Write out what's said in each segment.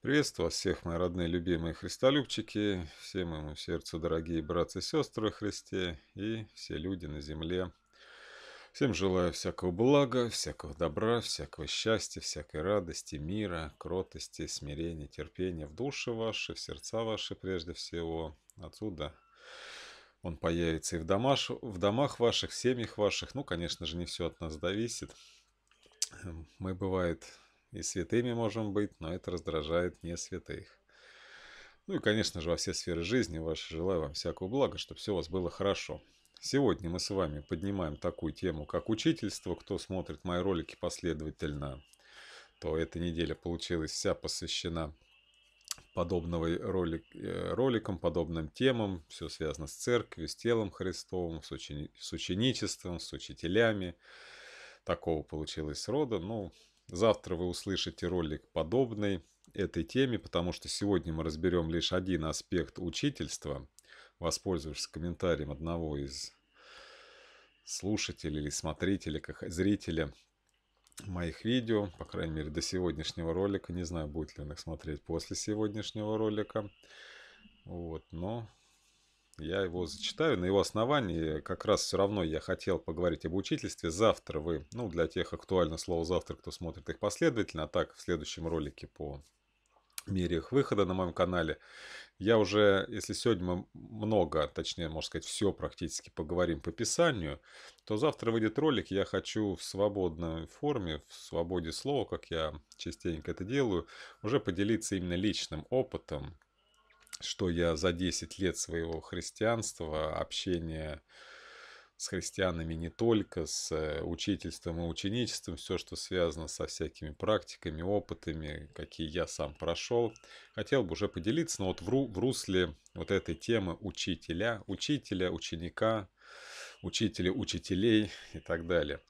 Приветствую вас всех, мои родные, любимые христолюбчики, все моему сердцу дорогие братцы и сестры Христе и все люди на земле. Всем желаю всякого блага, всякого добра, всякого счастья, всякой радости, мира, кротости, смирения, терпения в души ваши, в сердца ваши прежде всего. Отсюда он появится и в, домаш, в домах ваших, в семьях ваших. Ну, конечно же, не все от нас зависит. Эм, мы, бывает, и святыми можем быть, но это раздражает не святых. Ну и, конечно же, во все сферы жизни Ваше желаю вам всякого блага, чтобы все у вас было хорошо. Сегодня мы с вами поднимаем такую тему, как учительство. Кто смотрит мои ролики последовательно, то эта неделя получилась вся посвящена подобного ролик, э, роликам, подобным темам. Все связано с церковью, с телом Христовым, с, учени, с ученичеством, с учителями. Такого получилось рода. Ну, Завтра вы услышите ролик подобный этой теме, потому что сегодня мы разберем лишь один аспект учительства, воспользовавшись комментарием одного из слушателей или смотрителя, как зрителя моих видео, по крайней мере до сегодняшнего ролика. Не знаю, будет ли он их смотреть после сегодняшнего ролика. Вот, но я его зачитаю. На его основании как раз все равно я хотел поговорить об учительстве. Завтра вы, ну, для тех актуально слово «завтра», кто смотрит их последовательно, а так в следующем ролике по мере их выхода на моем канале. Я уже, если сегодня мы много, точнее, можно сказать, все практически поговорим по писанию, то завтра выйдет ролик, я хочу в свободной форме, в свободе слова, как я частенько это делаю, уже поделиться именно личным опытом, что я за 10 лет своего христианства, общения с христианами не только, с э, учительством и ученичеством, все, что связано со всякими практиками, опытами, какие я сам прошел. Хотел бы уже поделиться, но вот в, ру, в русле вот этой темы учителя, учителя, ученика, учителя, учителей и так далее.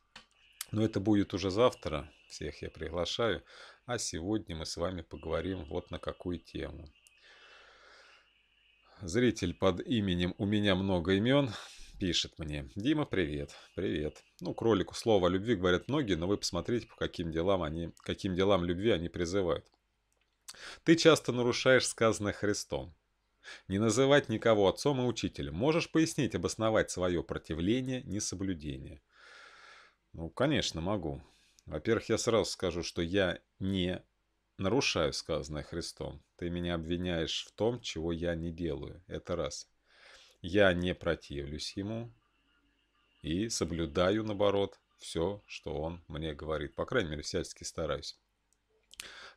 Но это будет уже завтра, всех я приглашаю. А сегодня мы с вами поговорим вот на какую тему – Зритель под именем «У меня много имен» пишет мне. «Дима, привет. Привет. Ну, кролику слово о любви говорят многие, но вы посмотрите, по каким делам, они, каким делам любви они призывают. Ты часто нарушаешь сказанное Христом. Не называть никого отцом и учителем. Можешь пояснить, обосновать свое противление, несоблюдение? Ну, конечно, могу. Во-первых, я сразу скажу, что я не нарушаю сказанное Христом. Ты меня обвиняешь в том, чего я не делаю. Это раз. Я не противлюсь ему и соблюдаю, наоборот, все, что он мне говорит. По крайней мере, всячески стараюсь.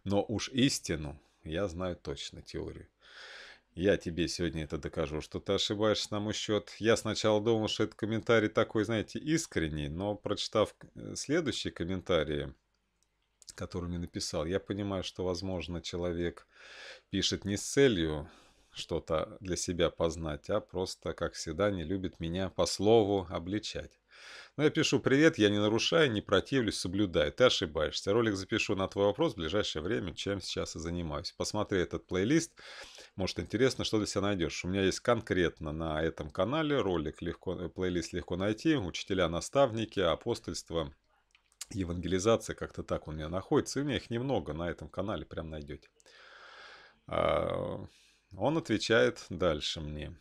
Но уж истину я знаю точно, теорию. Я тебе сегодня это докажу, что ты ошибаешься на мой счет. Я сначала думал, что этот комментарий такой, знаете, искренний, но прочитав э, следующие комментарии, которыми написал. Я понимаю, что, возможно, человек пишет не с целью что-то для себя познать, а просто, как всегда, не любит меня по слову обличать. Но я пишу «Привет, я не нарушаю, не противлюсь, соблюдаю, ты ошибаешься. Ролик запишу на твой вопрос в ближайшее время, чем сейчас и занимаюсь. Посмотри этот плейлист, может интересно, что ты себя найдешь. У меня есть конкретно на этом канале ролик, легко, плейлист легко найти, учителя-наставники, апостольство, евангелизация, как-то так у меня находится. И у меня их немного на этом канале, прям найдете. А, он отвечает дальше мне.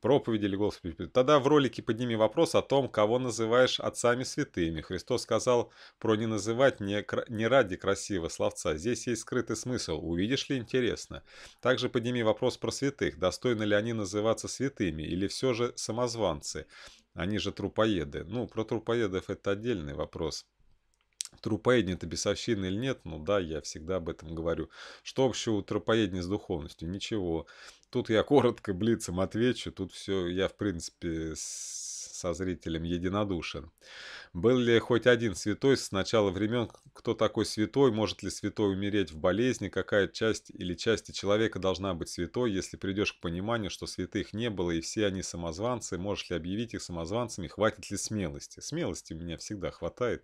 Проповеди или голос Тогда в ролике подними вопрос о том, кого называешь отцами святыми. Христос сказал про не называть не, не ради красивого словца. Здесь есть скрытый смысл. Увидишь ли интересно? Также подними вопрос про святых. Достойны ли они называться святыми или все же самозванцы? Они же трупоеды. Ну, про трупоедов это отдельный вопрос трупоедение это бесовщина или нет, ну да, я всегда об этом говорю. Что общего у трупоедения с духовностью? Ничего. Тут я коротко блицем отвечу, тут все, я в принципе со зрителем единодушен. Был ли хоть один святой с начала времен? Кто такой святой? Может ли святой умереть в болезни? Какая часть или части человека должна быть святой, если придешь к пониманию, что святых не было и все они самозванцы? Можешь ли объявить их самозванцами? Хватит ли смелости? Смелости у меня всегда хватает.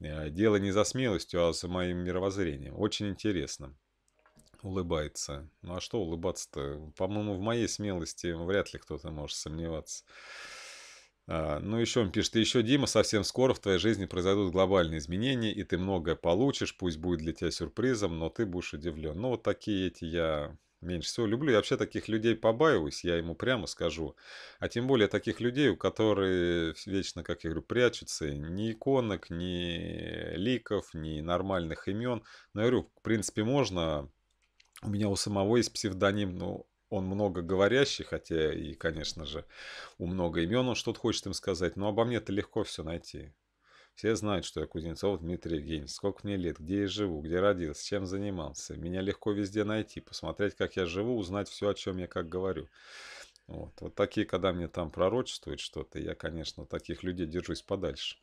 Э, дело не за смелостью, а за моим мировоззрением. Очень интересно. Улыбается. Ну а что улыбаться-то? По-моему, в моей смелости вряд ли кто-то может сомневаться. А, ну, еще он пишет, еще, Дима, совсем скоро в твоей жизни произойдут глобальные изменения, и ты многое получишь, пусть будет для тебя сюрпризом, но ты будешь удивлен. Ну, вот такие эти я меньше всего люблю. Я вообще таких людей побаиваюсь, я ему прямо скажу. А тем более таких людей, у которых вечно, как я говорю, прячутся ни иконок, ни ликов, ни нормальных имен. Но я говорю, в принципе, можно. У меня у самого есть псевдоним, но ну, он много говорящий, хотя и, конечно же, у много имен он что-то хочет им сказать, но обо мне-то легко все найти. Все знают, что я Кузнецов Дмитрий Евгеньевич, сколько мне лет, где я живу, где родился, чем занимался. Меня легко везде найти, посмотреть, как я живу, узнать все, о чем я как говорю. Вот, вот такие, когда мне там пророчествует что-то, я, конечно, таких людей держусь подальше.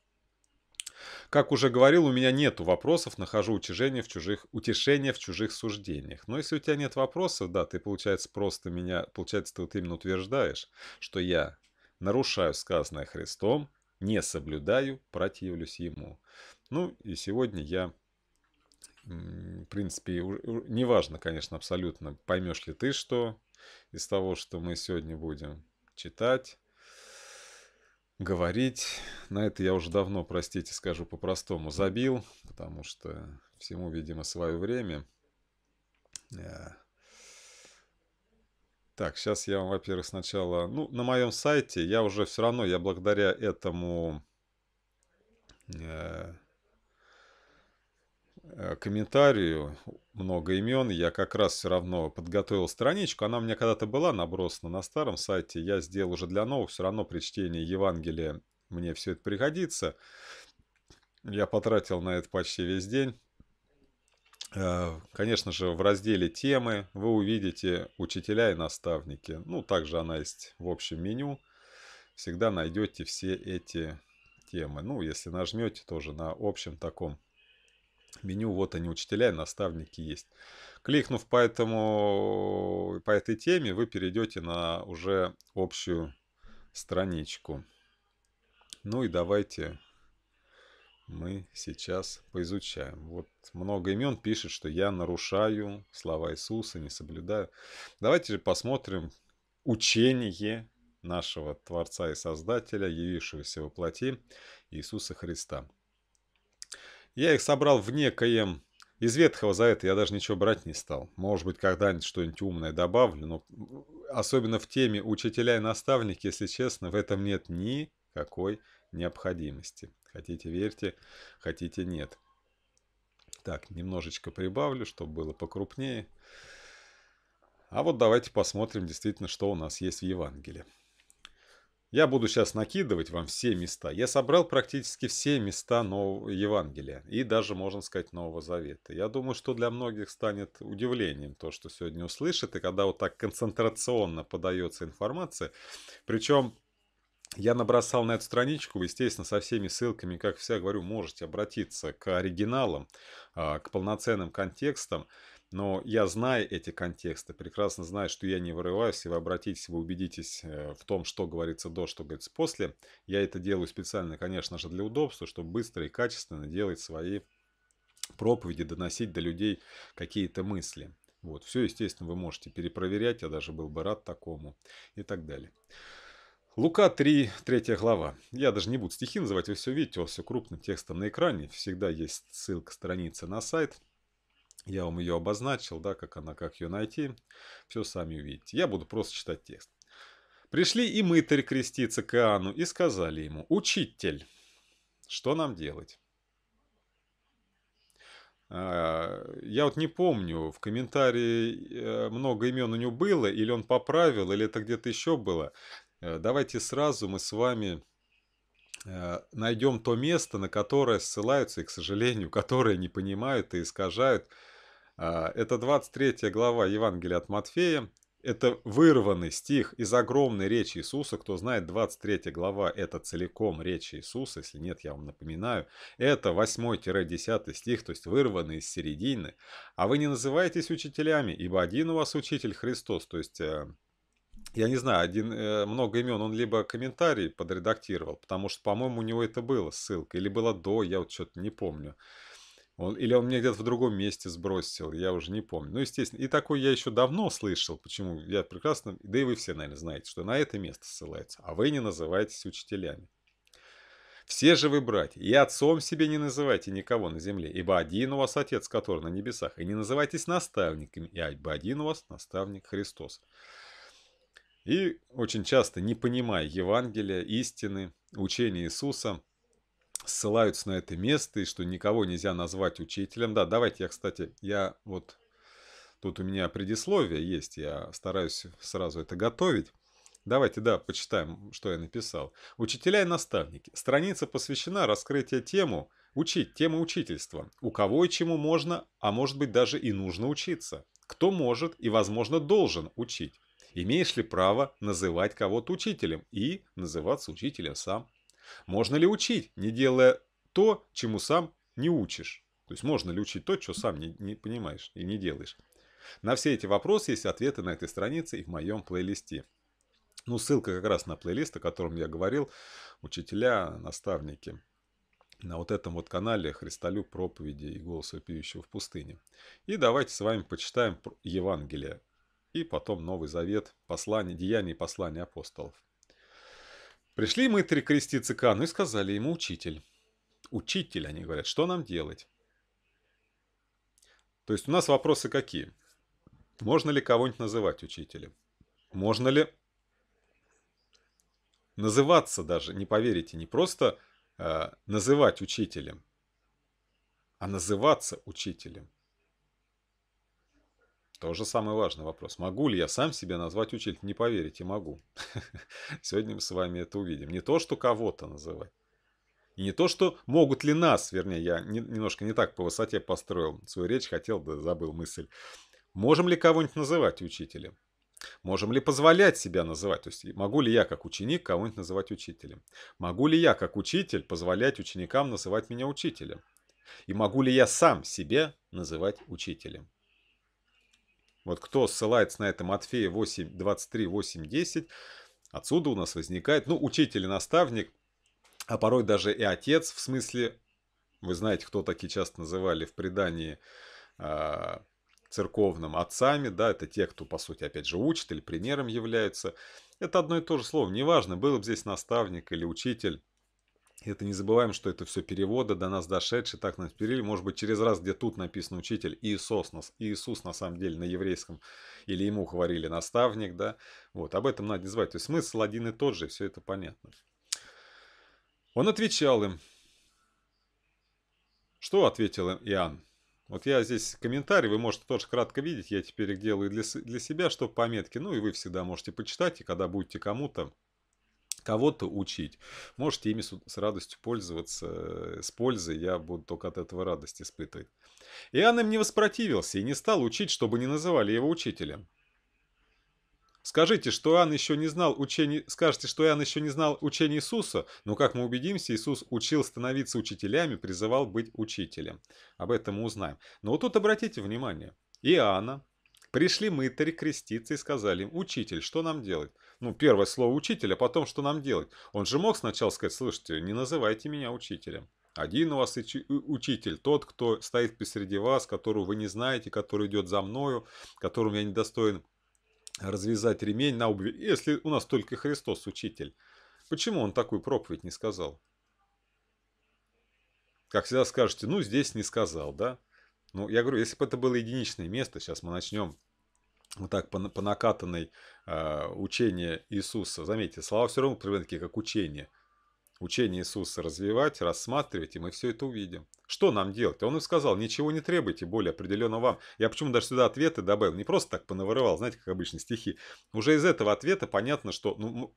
Как уже говорил, у меня нету вопросов, нахожу утешение в чужих, утешение в чужих суждениях. Но если у тебя нет вопросов, да, ты, получается, просто меня, получается, ты вот именно утверждаешь, что я нарушаю сказанное Христом, не соблюдаю, противлюсь ему. Ну и сегодня я, в принципе, неважно, конечно, абсолютно, поймешь ли ты, что из того, что мы сегодня будем читать, говорить. На это я уже давно, простите, скажу по-простому, забил, потому что всему, видимо, свое время. Э, так, сейчас я вам, во-первых, сначала... Ну, на моем сайте я уже все равно, я благодаря этому э, э, комментарию много имен, я как раз все равно подготовил страничку. Она у меня когда-то была набросана на старом сайте. Я сделал уже для новых. Все равно при чтении Евангелия мне все это пригодится. Я потратил на это почти весь день. Э, конечно же, в разделе «Темы» вы увидите «Учителя и наставники». Ну, также она есть в общем меню. Всегда найдете все эти темы. Ну, если нажмете тоже на общем таком меню, вот они, «Учителя и наставники» есть. Кликнув по, этому, по этой теме, вы перейдете на уже общую страничку. Ну и давайте мы сейчас поизучаем. Вот много имен пишет, что я нарушаю слова Иисуса, не соблюдаю. Давайте же посмотрим учение нашего Творца и Создателя, явившегося во плоти Иисуса Христа. Я их собрал в некоем... Из Ветхого за это я даже ничего брать не стал. Может быть, когда-нибудь что-нибудь умное добавлю, но особенно в теме учителя и наставники, если честно, в этом нет никакой необходимости. Хотите верьте, хотите нет. Так, немножечко прибавлю, чтобы было покрупнее. А вот давайте посмотрим действительно, что у нас есть в Евангелии. Я буду сейчас накидывать вам все места. Я собрал практически все места Нового Евангелия и даже, можно сказать, Нового Завета. Я думаю, что для многих станет удивлением то, что сегодня услышит, и когда вот так концентрационно подается информация. Причем я набросал на эту страничку, естественно, со всеми ссылками, как всегда говорю, можете обратиться к оригиналам, а, к полноценным контекстам. Но я знаю эти контексты, прекрасно знаю, что я не вырываюсь, и вы обратитесь, вы убедитесь э, в том, что говорится до, что говорится после. Я это делаю специально, конечно же, для удобства, чтобы быстро и качественно делать свои проповеди, доносить до людей какие-то мысли. Вот, все, естественно, вы можете перепроверять, я даже был бы рад такому и так далее. Лука 3, 3 глава. Я даже не буду стихи называть, вы все видите, вот все крупным текстом на экране. Всегда есть ссылка страницы на сайт. Я вам ее обозначил, да, как она, как ее найти. Все сами увидите. Я буду просто читать текст. «Пришли и мытарь креститься к Иоанну и сказали ему, «Учитель, что нам делать?» а, Я вот не помню, в комментарии э, много имен у него было, или он поправил, или это где-то еще было. Э, давайте сразу мы с вами э, найдем то место, на которое ссылаются и, к сожалению, которое не понимают и искажают. А, это 23 глава Евангелия от Матфея. Это вырванный стих из огромной речи Иисуса. Кто знает, 23 глава – это целиком речь Иисуса. Если нет, я вам напоминаю. Это 8-10 стих, то есть вырванный из середины. «А вы не называетесь учителями, ибо один у вас учитель Христос». То есть э, я не знаю, один, э, много имен, он либо комментарий подредактировал, потому что, по-моему, у него это было ссылка, или было до, я вот что-то не помню. Он, или он мне где-то в другом месте сбросил, я уже не помню. Ну, естественно, и такой я еще давно слышал, почему я прекрасно, да и вы все, наверное, знаете, что на это место ссылается, а вы не называетесь учителями. Все же вы братья, и отцом себе не называйте никого на земле, ибо один у вас отец, который на небесах, и не называйтесь наставниками, ибо один у вас наставник Христос. И очень часто, не понимая Евангелия, истины, учения Иисуса, ссылаются на это место, и что никого нельзя назвать учителем. Да, давайте я, кстати, я вот... Тут у меня предисловие есть, я стараюсь сразу это готовить. Давайте, да, почитаем, что я написал. Учителя и наставники. Страница посвящена раскрытию тему «Учить», тема учительства. У кого и чему можно, а может быть даже и нужно учиться. Кто может и, возможно, должен учить. Имеешь ли право называть кого-то учителем и называться учителем сам? Можно ли учить, не делая то, чему сам не учишь? То есть можно ли учить то, что сам не, не понимаешь и не делаешь? На все эти вопросы есть ответы на этой странице и в моем плейлисте. Ну, ссылка как раз на плейлист, о котором я говорил, учителя, наставники. На вот этом вот канале Христолю проповеди и голос вопиющего в пустыне». И давайте с вами почитаем Евангелие и потом Новый Завет, послание, деяния и послания апостолов. Пришли мы три креститься к Анну и сказали ему «Учитель». «Учитель», они говорят, что нам делать? То есть у нас вопросы какие? Можно ли кого-нибудь называть учителем? Можно ли называться даже, не поверите, не просто э, называть учителем, а называться учителем. Тоже самый важный вопрос. Могу ли я сам себя назвать учителем? Не поверите, могу. Сегодня мы с вами это увидим. Не то, что кого-то называть. И не то, что могут ли нас, вернее, я немножко не так по высоте построил свою речь, хотел, да забыл мысль. Можем ли кого-нибудь называть учителем? Можем ли позволять себя называть? То есть могу ли я как ученик кого-нибудь называть учителем? Могу ли я как учитель позволять ученикам называть меня учителем? И могу ли я сам себе называть учителем? Вот кто ссылается на это Матфея 8, 23, 8, 10, отсюда у нас возникает, ну, учитель и наставник, а порой даже и отец, в смысле, вы знаете, кто такие часто называли в предании э, церковным отцами, да, это те, кто, по сути, опять же, учит или примером являются. Это одно и то же слово, неважно, был бы здесь наставник или учитель, это не забываем, что это все переводы до нас дошедшие, так нас перевели. Может быть, через раз, где тут написано учитель, Иисус, нас, Иисус на самом деле на еврейском, или ему говорили наставник, да. Вот, об этом надо не звать. То есть смысл один и тот же, все это понятно. Он отвечал им. Что ответил им Иоанн? Вот я здесь комментарий, вы можете тоже кратко видеть, я теперь их делаю для, для себя, чтобы пометки, ну и вы всегда можете почитать, и когда будете кому-то кого-то учить. Можете ими с радостью пользоваться, э, с пользой, я буду только от этого радость испытывать. Иоанн им не воспротивился и не стал учить, чтобы не называли его учителем. Скажите, что Иоанн еще не знал учений, скажете, что Иоанн еще не знал учения Иисуса, но как мы убедимся, Иисус учил становиться учителями, призывал быть учителем. Об этом мы узнаем. Но вот тут обратите внимание. Иоанна, Пришли мытари креститься и сказали им, «Учитель, что нам делать?» ну, первое слово учителя, а потом что нам делать? Он же мог сначала сказать, слушайте, не называйте меня учителем. Один у вас учитель, тот, кто стоит посреди вас, которого вы не знаете, который идет за мною, которому я недостоин развязать ремень на обуви, если у нас только Христос учитель. Почему он такую проповедь не сказал? Как всегда скажете, ну здесь не сказал, да? Ну, я говорю, если бы это было единичное место, сейчас мы начнем вот так по, по накатанной э, учение Иисуса. Заметьте, слова все равно привыкли как учение. Учение Иисуса развивать, рассматривать, и мы все это увидим. Что нам делать? Он им сказал, ничего не требуйте более определенно вам. Я почему даже сюда ответы добавил, не просто так понавырывал, знаете, как обычно стихи. Уже из этого ответа понятно, что, ну,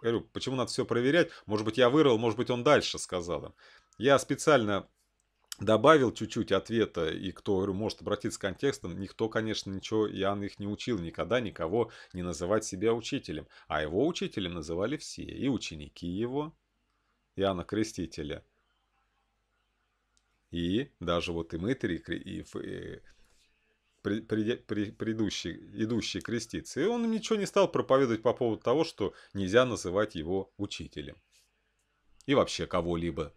говорю, почему надо все проверять? Может быть, я вырвал, может быть, он дальше сказал. Я специально добавил чуть-чуть ответа, и кто говорю может обратиться с контекстом, никто, конечно, ничего, Иоанн их не учил никогда никого не называть себя учителем. А его учителем называли все, и ученики его, Иоанна Крестителя, и даже вот и Митри и, и, при, при, при, предыдущие, идущие креститься. И он ничего не стал проповедовать по поводу того, что нельзя называть его учителем. И вообще кого-либо,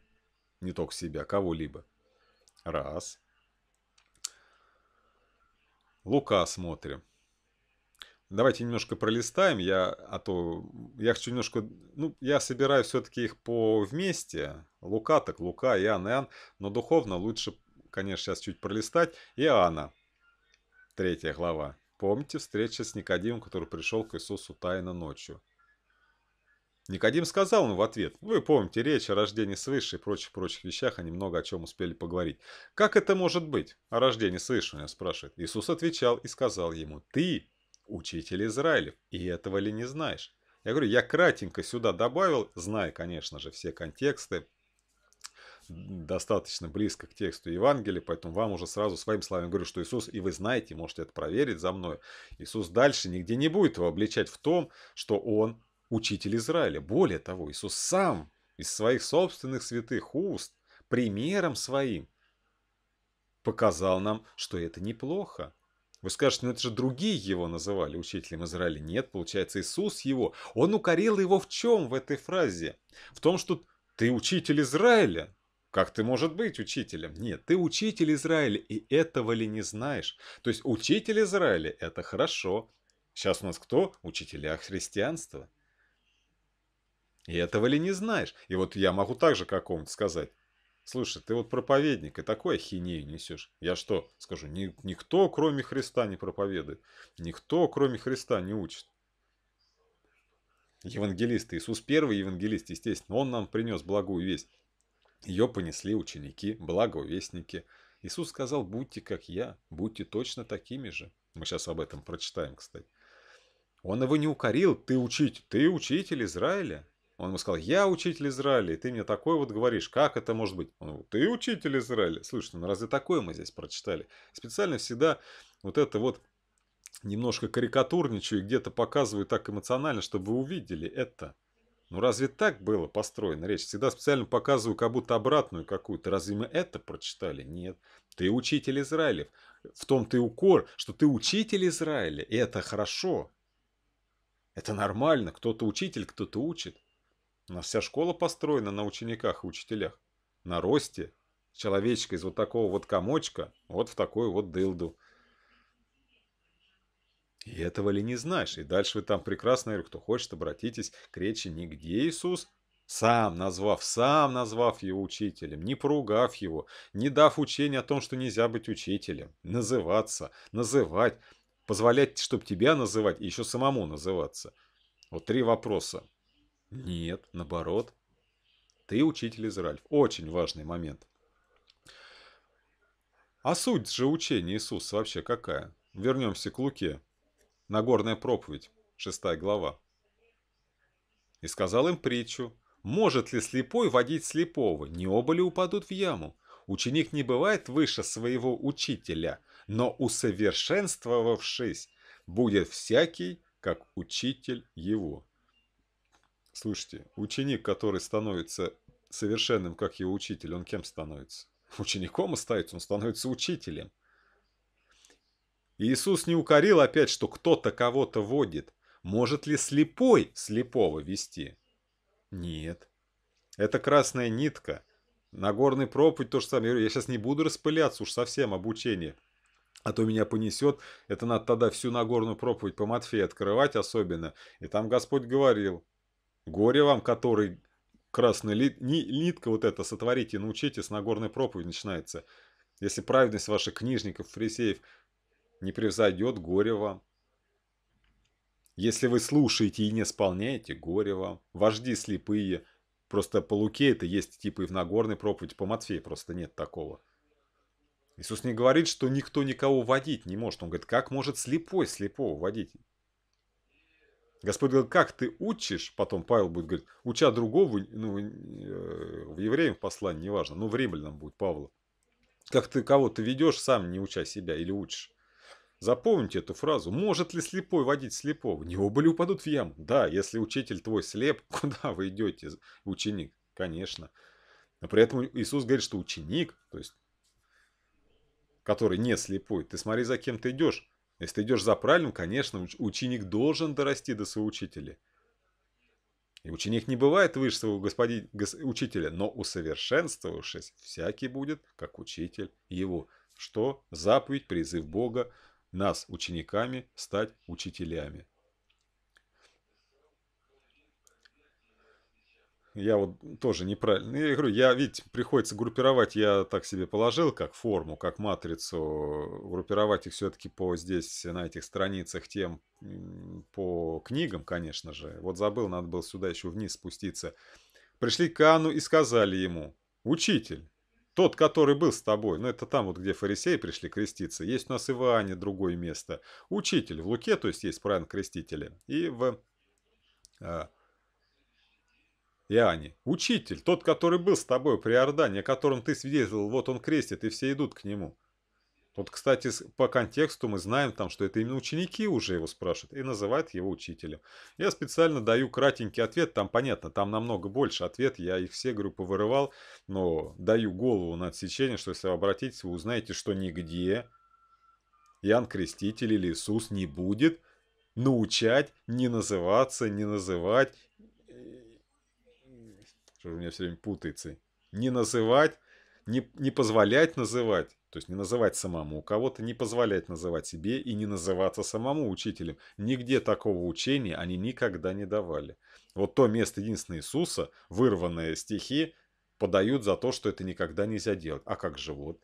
не только себя, кого-либо. Раз. Лука смотрим. Давайте немножко пролистаем, я, а то я хочу немножко, ну, я собираю все-таки их по вместе. Лука так Лука, Иоанн, Иоанн, но духовно лучше, конечно, сейчас чуть пролистать. Иоанна, третья глава. Помните встреча с Никодимом, который пришел к Иисусу тайно ночью. Никодим сказал ему в ответ, вы «Ну помните речь о рождении свыше и прочих-прочих вещах, они а много о чем успели поговорить. «Как это может быть? О рождении свыше?» – меня спрашивает. Иисус отвечал и сказал ему, «Ты учитель Израилев, и этого ли не знаешь?» Я говорю, я кратенько сюда добавил, зная, конечно же, все контексты, достаточно близко к тексту Евангелия, поэтому вам уже сразу своим словами говорю, что Иисус, и вы знаете, можете это проверить за мной, Иисус дальше нигде не будет его обличать в том, что он учитель Израиля. Более того, Иисус сам из своих собственных святых уст, примером своим, показал нам, что это неплохо. Вы скажете, ну это же другие его называли учителем Израиля. Нет, получается, Иисус его. Он укорил его в чем в этой фразе? В том, что ты учитель Израиля. Как ты может быть учителем? Нет, ты учитель Израиля, и этого ли не знаешь? То есть учитель Израиля – это хорошо. Сейчас у нас кто? Учителя христианства. И этого ли не знаешь? И вот я могу также какому-то сказать. Слушай, ты вот проповедник, и такой ахинею несешь. Я что, скажу, ни, никто, кроме Христа, не проповедует. Никто, кроме Христа, не учит. Евангелист, Иисус первый евангелист, естественно, он нам принес благую весть. Ее понесли ученики, благовестники. Иисус сказал, будьте как я, будьте точно такими же. Мы сейчас об этом прочитаем, кстати. Он его не укорил, ты учитель, ты учитель Израиля. Он ему сказал, я учитель Израиля, и ты мне такой вот говоришь, как это может быть? Он говорит, ты учитель Израиля. Слушай, ну разве такое мы здесь прочитали? Специально всегда вот это вот немножко карикатурничаю и где-то показываю так эмоционально, чтобы вы увидели это. Ну разве так было построена речь? Всегда специально показываю как будто обратную какую-то. Разве мы это прочитали? Нет. Ты учитель Израилев. В том ты укор, что ты учитель Израиля. И это хорошо. Это нормально. Кто-то учитель, кто-то учит. У нас вся школа построена на учениках и учителях. На росте. Человечка из вот такого вот комочка, вот в такую вот дылду. И этого ли не знаешь? И дальше вы там прекрасно, говорю, кто хочет, обратитесь к речи «Нигде Иисус», сам назвав, сам назвав его учителем, не поругав его, не дав учения о том, что нельзя быть учителем, называться, называть, позволять, чтобы тебя называть, и еще самому называться. Вот три вопроса. Нет, наоборот. Ты учитель Израиль. Очень важный момент. А суть же учения Иисуса вообще какая? Вернемся к Луке. Нагорная проповедь, 6 глава. И сказал им притчу. Может ли слепой водить слепого? Не оба ли упадут в яму? Ученик не бывает выше своего учителя, но усовершенствовавшись, будет всякий, как учитель его. Слушайте, ученик, который становится совершенным, как его учитель, он кем становится? Учеником остается, он становится учителем. Иисус не укорил опять, что кто-то кого-то водит. Может ли слепой слепого вести? Нет. Это красная нитка. Нагорный проповедь то же самое. Я сейчас не буду распыляться уж совсем обучение. А то меня понесет. Это надо тогда всю Нагорную проповедь по Матфею открывать особенно. И там Господь говорил, Горе вам, который красная лит, ни, нитка вот эта сотворите, научитесь, на горной проповедь начинается. Если праведность ваших книжников, фарисеев не превзойдет, горе вам. Если вы слушаете и не исполняете, горе вам. Вожди слепые. Просто по Луке это есть типа и в Нагорной проповеди, по Матфею просто нет такого. Иисус не говорит, что никто никого водить не может. Он говорит, как может слепой слепого водить? Господь говорит, как ты учишь, потом Павел будет говорить, уча другого, ну, э, в евреям в послании, неважно, но ну, в римлянам будет Павла. Как ты кого-то ведешь, сам не уча себя или учишь. Запомните эту фразу. Может ли слепой водить слепого? Не оба ли упадут в яму? Да, если учитель твой слеп, куда вы идете, ученик? Конечно. Но при этом Иисус говорит, что ученик, то есть, который не слепой, ты смотри, за кем ты идешь. Если ты идешь за правильным, конечно, ученик должен дорасти до своего учителя. И ученик не бывает выше своего господин, гос, учителя, но усовершенствовавшись, всякий будет, как учитель его. Что заповедь, призыв Бога, нас, учениками, стать учителями. Я вот тоже неправильно. Ну, я говорю, я, видите, приходится группировать, я так себе положил, как форму, как матрицу, группировать их все-таки по здесь, на этих страницах тем, по книгам, конечно же. Вот забыл, надо было сюда еще вниз спуститься. Пришли к Ану и сказали ему, учитель, тот, который был с тобой, ну это там вот, где фарисеи пришли креститься, есть у нас и в Иоанне другое место. Учитель в Луке, то есть есть правильно крестители, и в а, Иоанне. «Учитель, тот, который был с тобой при Ордане, о котором ты свидетельствовал, вот он крестит, и все идут к нему». Вот, кстати, по контексту мы знаем там, что это именно ученики уже его спрашивают и называют его учителем. Я специально даю кратенький ответ, там понятно, там намного больше ответ, я их все, говорю, повырывал, но даю голову на отсечение, что если вы обратитесь, вы узнаете, что нигде Иоанн Креститель или Иисус не будет – научать не называться, не называть что у меня все время путается. Не называть, не, не позволять называть, то есть не называть самому кого-то, не позволять называть себе и не называться самому учителем. Нигде такого учения они никогда не давали. Вот то место единственного Иисуса, вырванное стихи, подают за то, что это никогда нельзя делать. А как же вот?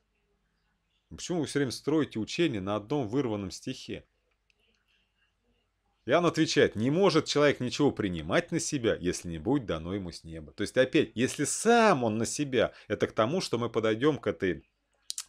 Почему вы все время строите учение на одном вырванном стихе? И он отвечает, не может человек ничего принимать на себя, если не будет дано ему с неба. То есть опять, если сам он на себя, это к тому, что мы подойдем к этой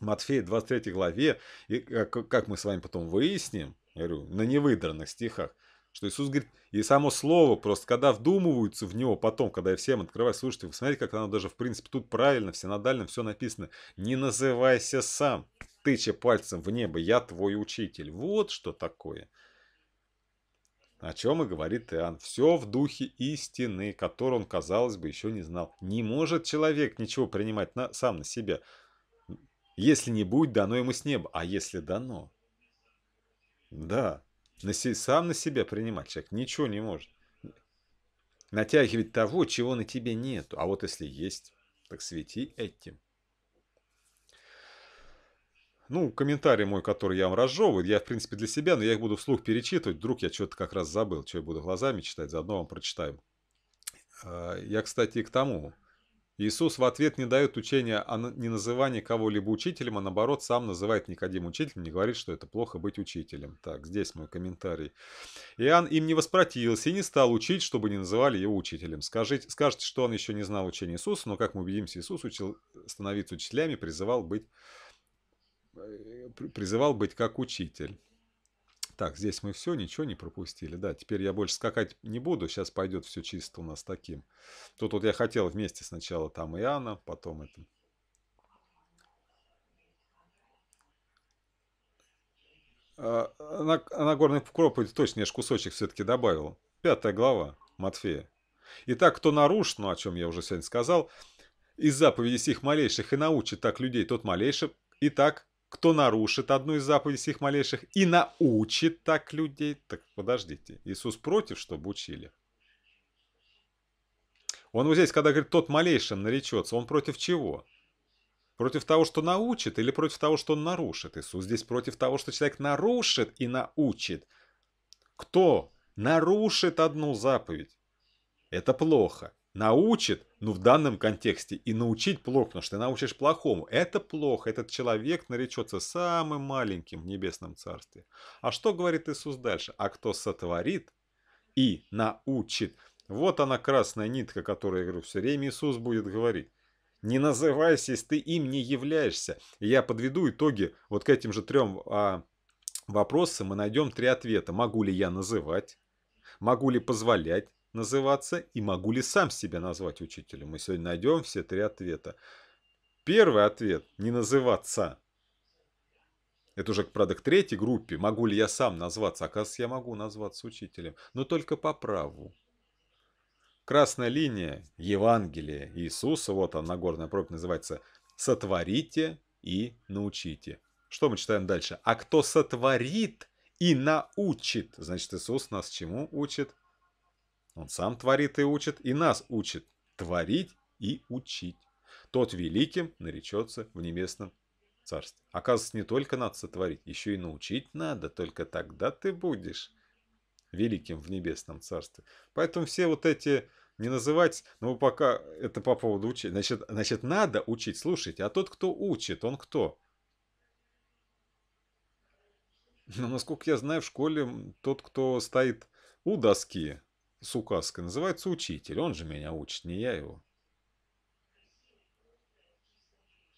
Матфея 23 главе, и э, как мы с вами потом выясним, я говорю, на невыдранных стихах, что Иисус говорит, и само слово, просто когда вдумываются в него потом, когда я всем открываю, слушайте, вы смотрите, как оно даже, в принципе, тут правильно, в синодальном все написано. Не называйся сам, тыча пальцем в небо, я твой учитель. Вот что такое о чем и говорит Иоанн. Все в духе истины, которую он, казалось бы, еще не знал. Не может человек ничего принимать на, сам на себя, если не будет дано ему с неба, а если дано. Да, на се, сам на себя принимать человек ничего не может. Натягивать того, чего на тебе нету. А вот если есть, так свети этим. Ну, комментарий мой, который я вам разжевываю, я, в принципе, для себя, но я их буду вслух перечитывать. Вдруг я что-то как раз забыл, что я буду глазами читать, заодно вам прочитаю. А, я, кстати, и к тому. Иисус в ответ не дает учения о неназывании кого-либо учителем, а наоборот сам называет Никодим учителем, не говорит, что это плохо быть учителем. Так, здесь мой комментарий. Иоанн им не воспротивился и не стал учить, чтобы не называли его учителем. Скажите, скажите, что он еще не знал учения Иисуса, но, как мы убедимся, Иисус учил становиться учителями, призывал быть Э, призывал быть как учитель. Так, здесь мы все, ничего не пропустили. Да, теперь я больше скакать не буду. Сейчас пойдет все чисто у нас таким. Тут вот я хотел вместе сначала там Иоанна, потом это... А, а на, а на горной проповеди точно я же кусочек все-таки добавил. Пятая глава Матфея. Итак, кто нарушит, ну о чем я уже сегодня сказал, из заповедей сих малейших и научит так людей, тот малейший и так кто нарушит одну из заповедей сих малейших и научит так людей. Так подождите, Иисус против, чтобы учили. Он вот здесь, когда говорит, тот малейшим наречется, он против чего? Против того, что научит, или против того, что он нарушит? Иисус здесь против того, что человек нарушит и научит. Кто нарушит одну заповедь? Это плохо научит, ну в данном контексте и научить плохо, потому что ты научишь плохому. Это плохо, этот человек наречется самым маленьким в небесном царстве. А что говорит Иисус дальше? А кто сотворит и научит? Вот она красная нитка, которую, я говорю, все время Иисус будет говорить. Не называйся, если ты им не являешься. И я подведу итоги вот к этим же трем а, вопросам. Мы найдем три ответа. Могу ли я называть? Могу ли позволять? называться и могу ли сам себя назвать учителем. Мы сегодня найдем все три ответа. Первый ответ – не называться. Это уже, правда, к третьей группе. Могу ли я сам назваться? Оказывается, я могу назваться учителем, но только по праву. Красная линия Евангелия Иисуса, вот она, Нагорная проповедь называется «Сотворите и научите». Что мы читаем дальше? «А кто сотворит и научит?» Значит, Иисус нас чему учит? Он сам творит и учит, и нас учит творить и учить. Тот великим наречется в небесном царстве. Оказывается, не только надо сотворить, еще и научить надо, только тогда ты будешь великим в небесном царстве. Поэтому все вот эти не называть, ну пока это по поводу учить. Значит, значит, надо учить, слушайте, а тот, кто учит, он кто? Но, ну, насколько я знаю, в школе тот, кто стоит у доски, с указкой называется учитель. Он же меня учит, не я его.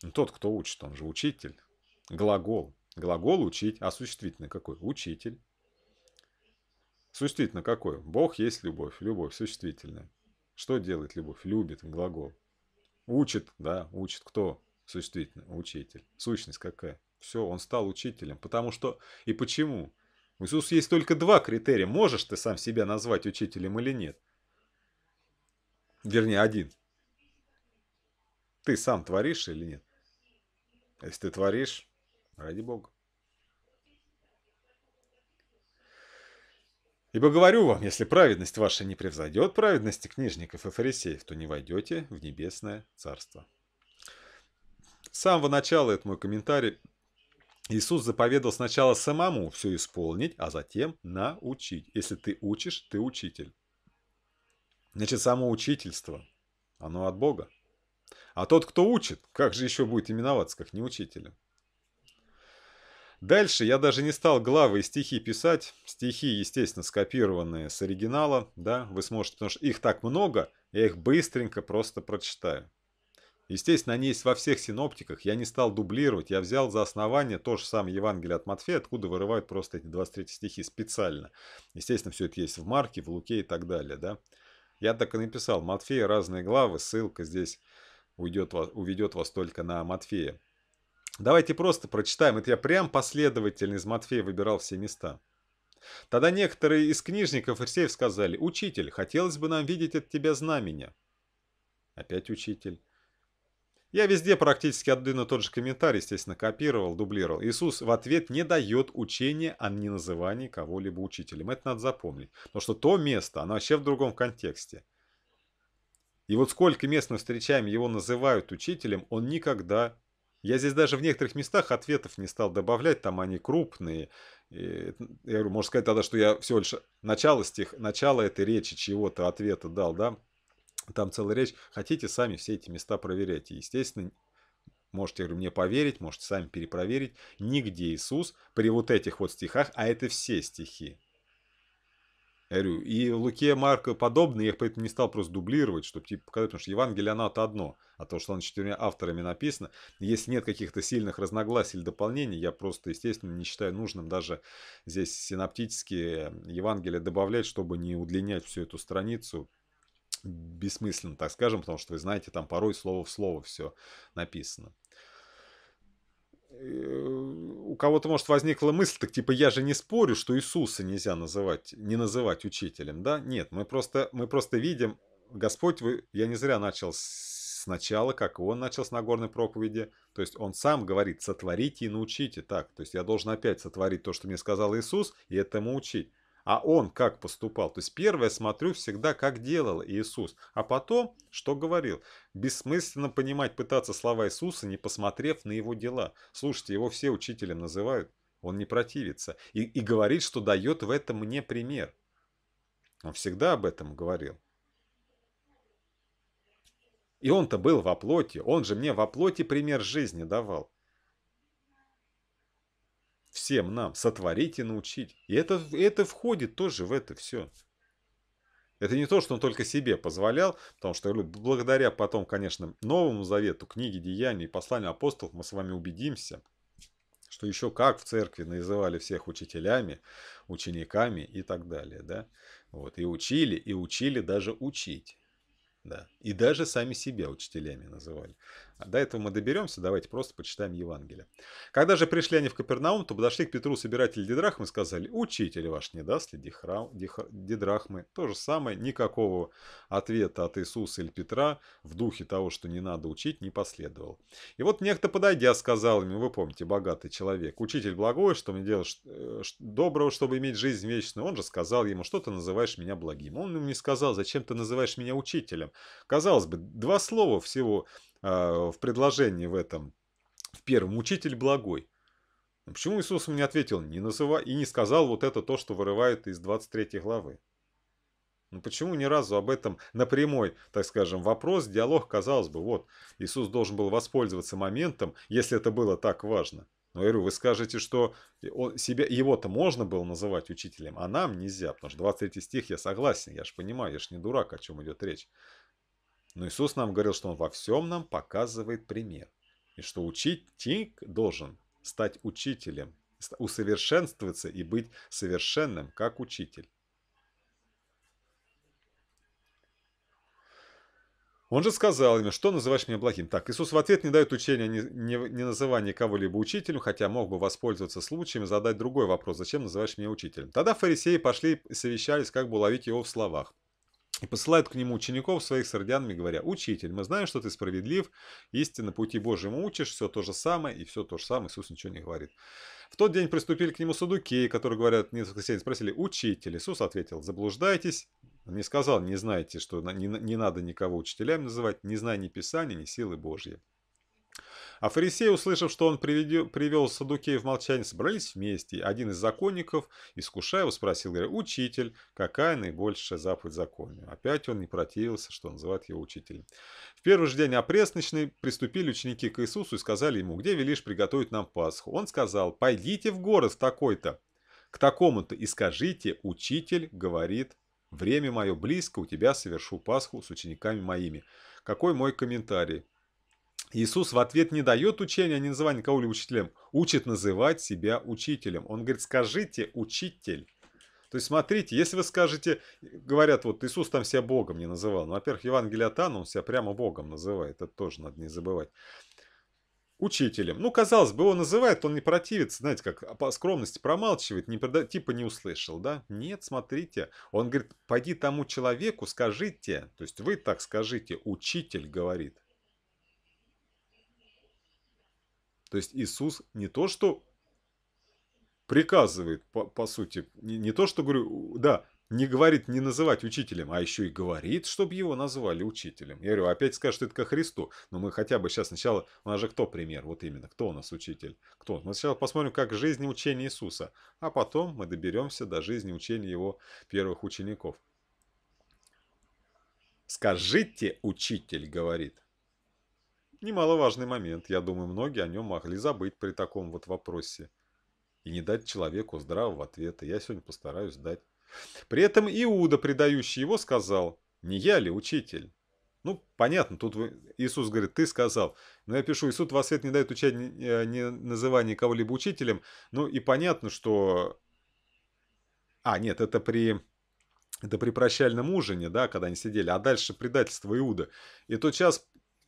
Ну, тот, кто учит, он же учитель. Глагол. Глагол учить, а существительное какой? Учитель. Существительное какой? Бог есть любовь. Любовь существительная. Что делает любовь? Любит глагол. Учит, да, учит кто? Существительно, учитель. Сущность какая? Все, он стал учителем. Потому что... И почему? У Иисуса есть только два критерия. Можешь ты сам себя назвать учителем или нет. Вернее, один. Ты сам творишь или нет? А если ты творишь, ради Бога. Ибо говорю вам, если праведность ваша не превзойдет праведности книжников и фарисеев, то не войдете в небесное царство. С самого начала это мой комментарий Иисус заповедал сначала самому все исполнить, а затем научить. Если ты учишь, ты учитель. Значит, само учительство, оно от Бога. А тот, кто учит, как же еще будет именоваться, как не учителем? Дальше я даже не стал главы и стихи писать. Стихи, естественно, скопированные с оригинала, да, вы сможете, потому что их так много, я их быстренько просто прочитаю. Естественно, они есть во всех синоптиках, я не стал дублировать, я взял за основание то же самое Евангелие от Матфея, откуда вырывают просто эти 23 стихи специально. Естественно, все это есть в Марке, в Луке и так далее, да. Я так и написал, Матфея разные главы, ссылка здесь уйдет, уведет вас только на Матфея. Давайте просто прочитаем, это я прям последовательно из Матфея выбирал все места. Тогда некоторые из книжников Ирсеев сказали, «Учитель, хотелось бы нам видеть от тебя знамения». Опять учитель. Я везде практически один и тот же комментарий, естественно, копировал, дублировал. Иисус в ответ не дает учения о неназывании кого-либо учителем. Это надо запомнить. Потому что то место, оно вообще в другом контексте. И вот сколько мест мы встречаем, его называют учителем, он никогда... Я здесь даже в некоторых местах ответов не стал добавлять, там они крупные. И, я говорю, можно сказать тогда, что я все лишь начало, стих, начало этой речи чего-то ответа дал, да? Там целая речь. Хотите, сами все эти места проверяйте. Естественно, можете мне поверить, можете сами перепроверить. Нигде Иисус при вот этих вот стихах, а это все стихи. Я говорю, и Луке, Марка подобные, я их поэтому не стал просто дублировать, чтобы типа показать, потому что Евангелие, оно это одно, а то, что оно четырьмя авторами написано, если нет каких-то сильных разногласий или дополнений, я просто, естественно, не считаю нужным даже здесь синаптические Евангелие добавлять, чтобы не удлинять всю эту страницу, бессмысленно, так скажем, потому что вы знаете, там порой слово в слово все написано. Э, у кого-то, может, возникла мысль, так типа, я же не спорю, что Иисуса нельзя называть, не называть учителем, да? Нет, мы просто, мы просто видим, Господь, вы, я не зря начал сначала, как он начал с Нагорной проповеди, то есть он сам говорит, сотворите и научите так. То есть я должен опять сотворить то, что мне сказал Иисус, и этому учить а он как поступал. То есть первое смотрю всегда, как делал Иисус, а потом, что говорил. Бессмысленно понимать, пытаться слова Иисуса, не посмотрев на его дела. Слушайте, его все учителем называют, он не противится. И, и говорит, что дает в этом мне пример. Он всегда об этом говорил. И он-то был во плоти, он же мне во плоти пример жизни давал всем нам сотворить и научить. И это, это входит тоже в это все. Это не то, что он только себе позволял, потому что, благодаря потом, конечно, Новому Завету, книге Деяний и посланию апостолов мы с вами убедимся, что еще как в церкви называли всех учителями, учениками и так далее, да. Вот, и учили, и учили даже учить, да. И даже сами себя учителями называли. А до этого мы доберемся, давайте просто почитаем Евангелие. Когда же пришли они в Капернаум, то подошли к Петру собиратели Дидрахмы и сказали, «Учитель ваш не даст ли дихрам, дих, Дидрахмы?» То же самое, никакого ответа от Иисуса или Петра в духе того, что не надо учить, не последовало. И вот некто, подойдя, сказал им, вы помните, богатый человек, «Учитель благой, что мне делаешь э, доброго, чтобы иметь жизнь вечную?» Он же сказал ему, «Что ты называешь меня благим?» Он ему не сказал, «Зачем ты называешь меня учителем?» Казалось бы, два слова всего а, в предложении в этом, в первом, «Учитель благой». Ну, почему Иисус мне ответил не называй, и не сказал вот это то, что вырывает из 23 главы? Ну почему ни разу об этом на прямой, так скажем, вопрос, диалог, казалось бы, вот, Иисус должен был воспользоваться моментом, если это было так важно. Но ну, я говорю, вы скажете, что он, себя, его-то можно было называть учителем, а нам нельзя, потому что 23 стих я согласен, я же понимаю, я же не дурак, о чем идет речь. Но Иисус нам говорил, что Он во всем нам показывает пример. И что ученик должен стать учителем, усовершенствоваться и быть совершенным, как учитель. Он же сказал им, что называешь меня благим?". Так, Иисус в ответ не дает учения не, не, не называния кого-либо учителем, хотя мог бы воспользоваться случаем и задать другой вопрос, зачем называешь меня учителем. Тогда фарисеи пошли и совещались, как бы уловить его в словах. И посылают к нему учеников своих с родянами, говоря, «Учитель, мы знаем, что ты справедлив, истинно пути Божьему учишь, все то же самое, и все то же самое». Иисус ничего не говорит. В тот день приступили к нему садуки, которые, говорят, не воскресенье, спросили, «Учитель». Иисус ответил, «Заблуждайтесь». не сказал, не знаете, что не, не надо никого учителями называть, не ни Писания, ни силы Божьей. А фарисеи, услышав, что он привел Садукея в молчание, собрались вместе. Один из законников, искушая его, спросил Иера, «Учитель, какая наибольшая заповедь законе?» Опять он не противился, что называют его учителем. В первый же день опресночный приступили ученики к Иисусу и сказали ему, «Где велишь приготовить нам Пасху?» Он сказал, «Пойдите в город в такой-то, к такому-то и скажите, учитель говорит Время мое близко, у тебя совершу Пасху с учениками моими. Какой мой комментарий? Иисус в ответ не дает учения не назывании никого либо учителем, учит называть себя учителем. Он говорит, скажите «учитель». То есть, смотрите, если вы скажете, говорят, вот Иисус там себя Богом не называл. Ну, во-первых, Евангелие от Анна, он себя прямо Богом называет, это тоже надо не забывать. Учителем. Ну, казалось бы, его называет, он не противится, знаете, как по скромности промалчивает, не прода... типа не услышал, да? Нет, смотрите, он говорит, пойди тому человеку, скажите, то есть вы так скажите, учитель говорит. То есть Иисус не то, что приказывает, по, по сути, не, не то, что говорю, да, не говорит не называть учителем, а еще и говорит, чтобы его называли учителем. Я говорю, опять скажешь, что это как Христу. Но мы хотя бы сейчас сначала, у нас же кто пример, вот именно, кто у нас учитель? Кто? Мы сначала посмотрим, как жизнь и учение Иисуса, а потом мы доберемся до жизни и учения его первых учеников. «Скажите, учитель, — говорит, Немаловажный момент, я думаю, многие о нем могли забыть при таком вот вопросе. И не дать человеку здравого ответа, я сегодня постараюсь дать. При этом Иуда, предающий его, сказал, не я ли учитель? Ну, понятно, тут Иисус говорит, ты сказал. Но я пишу, Иисус в ответ не дает учать, не э, называя кого либо учителем. Ну и понятно, что... А, нет, это при... Это при прощальном ужине, да, когда они сидели, а дальше предательство Иуда. И тот час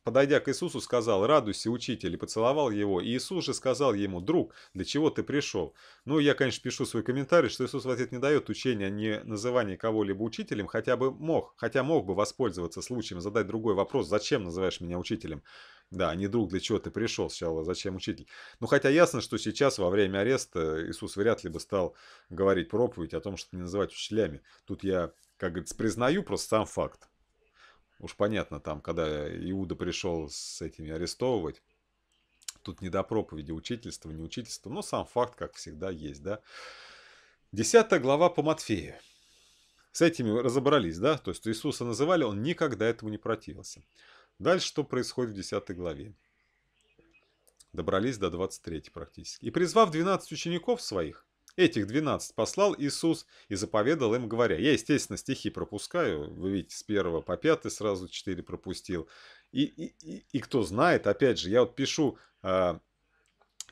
Подойдя к Иисусу, сказал «Радуйся, учитель!» и поцеловал его. И Иисус же сказал ему «Друг, для чего ты пришел?» Ну, я, конечно, пишу свой комментарий, что Иисус в ответ не дает учения о не назывании кого-либо учителем, хотя бы мог, хотя мог бы воспользоваться случаем, задать другой вопрос «Зачем называешь меня учителем?» Да, не друг, для чего ты пришел сначала, а зачем учитель? Ну, хотя ясно, что сейчас во время ареста Иисус вряд ли бы стал говорить проповедь о том, что не называть учителями. Тут я, как говорится, признаю просто сам факт. Уж понятно, там, когда Иуда пришел с этими арестовывать, тут не до проповеди учительства, не учительства, но сам факт, как всегда, есть, да. Десятая глава по Матфею. С этими разобрались, да? То есть Иисуса называли, он никогда этому не противился. Дальше что происходит в 10 главе? Добрались до 23 практически. «И призвав 12 учеников своих, Этих двенадцать послал Иисус и заповедал им, говоря, я, естественно, стихи пропускаю, вы видите, с первого по пятый сразу четыре пропустил. И, и, и, и кто знает, опять же, я вот пишу э,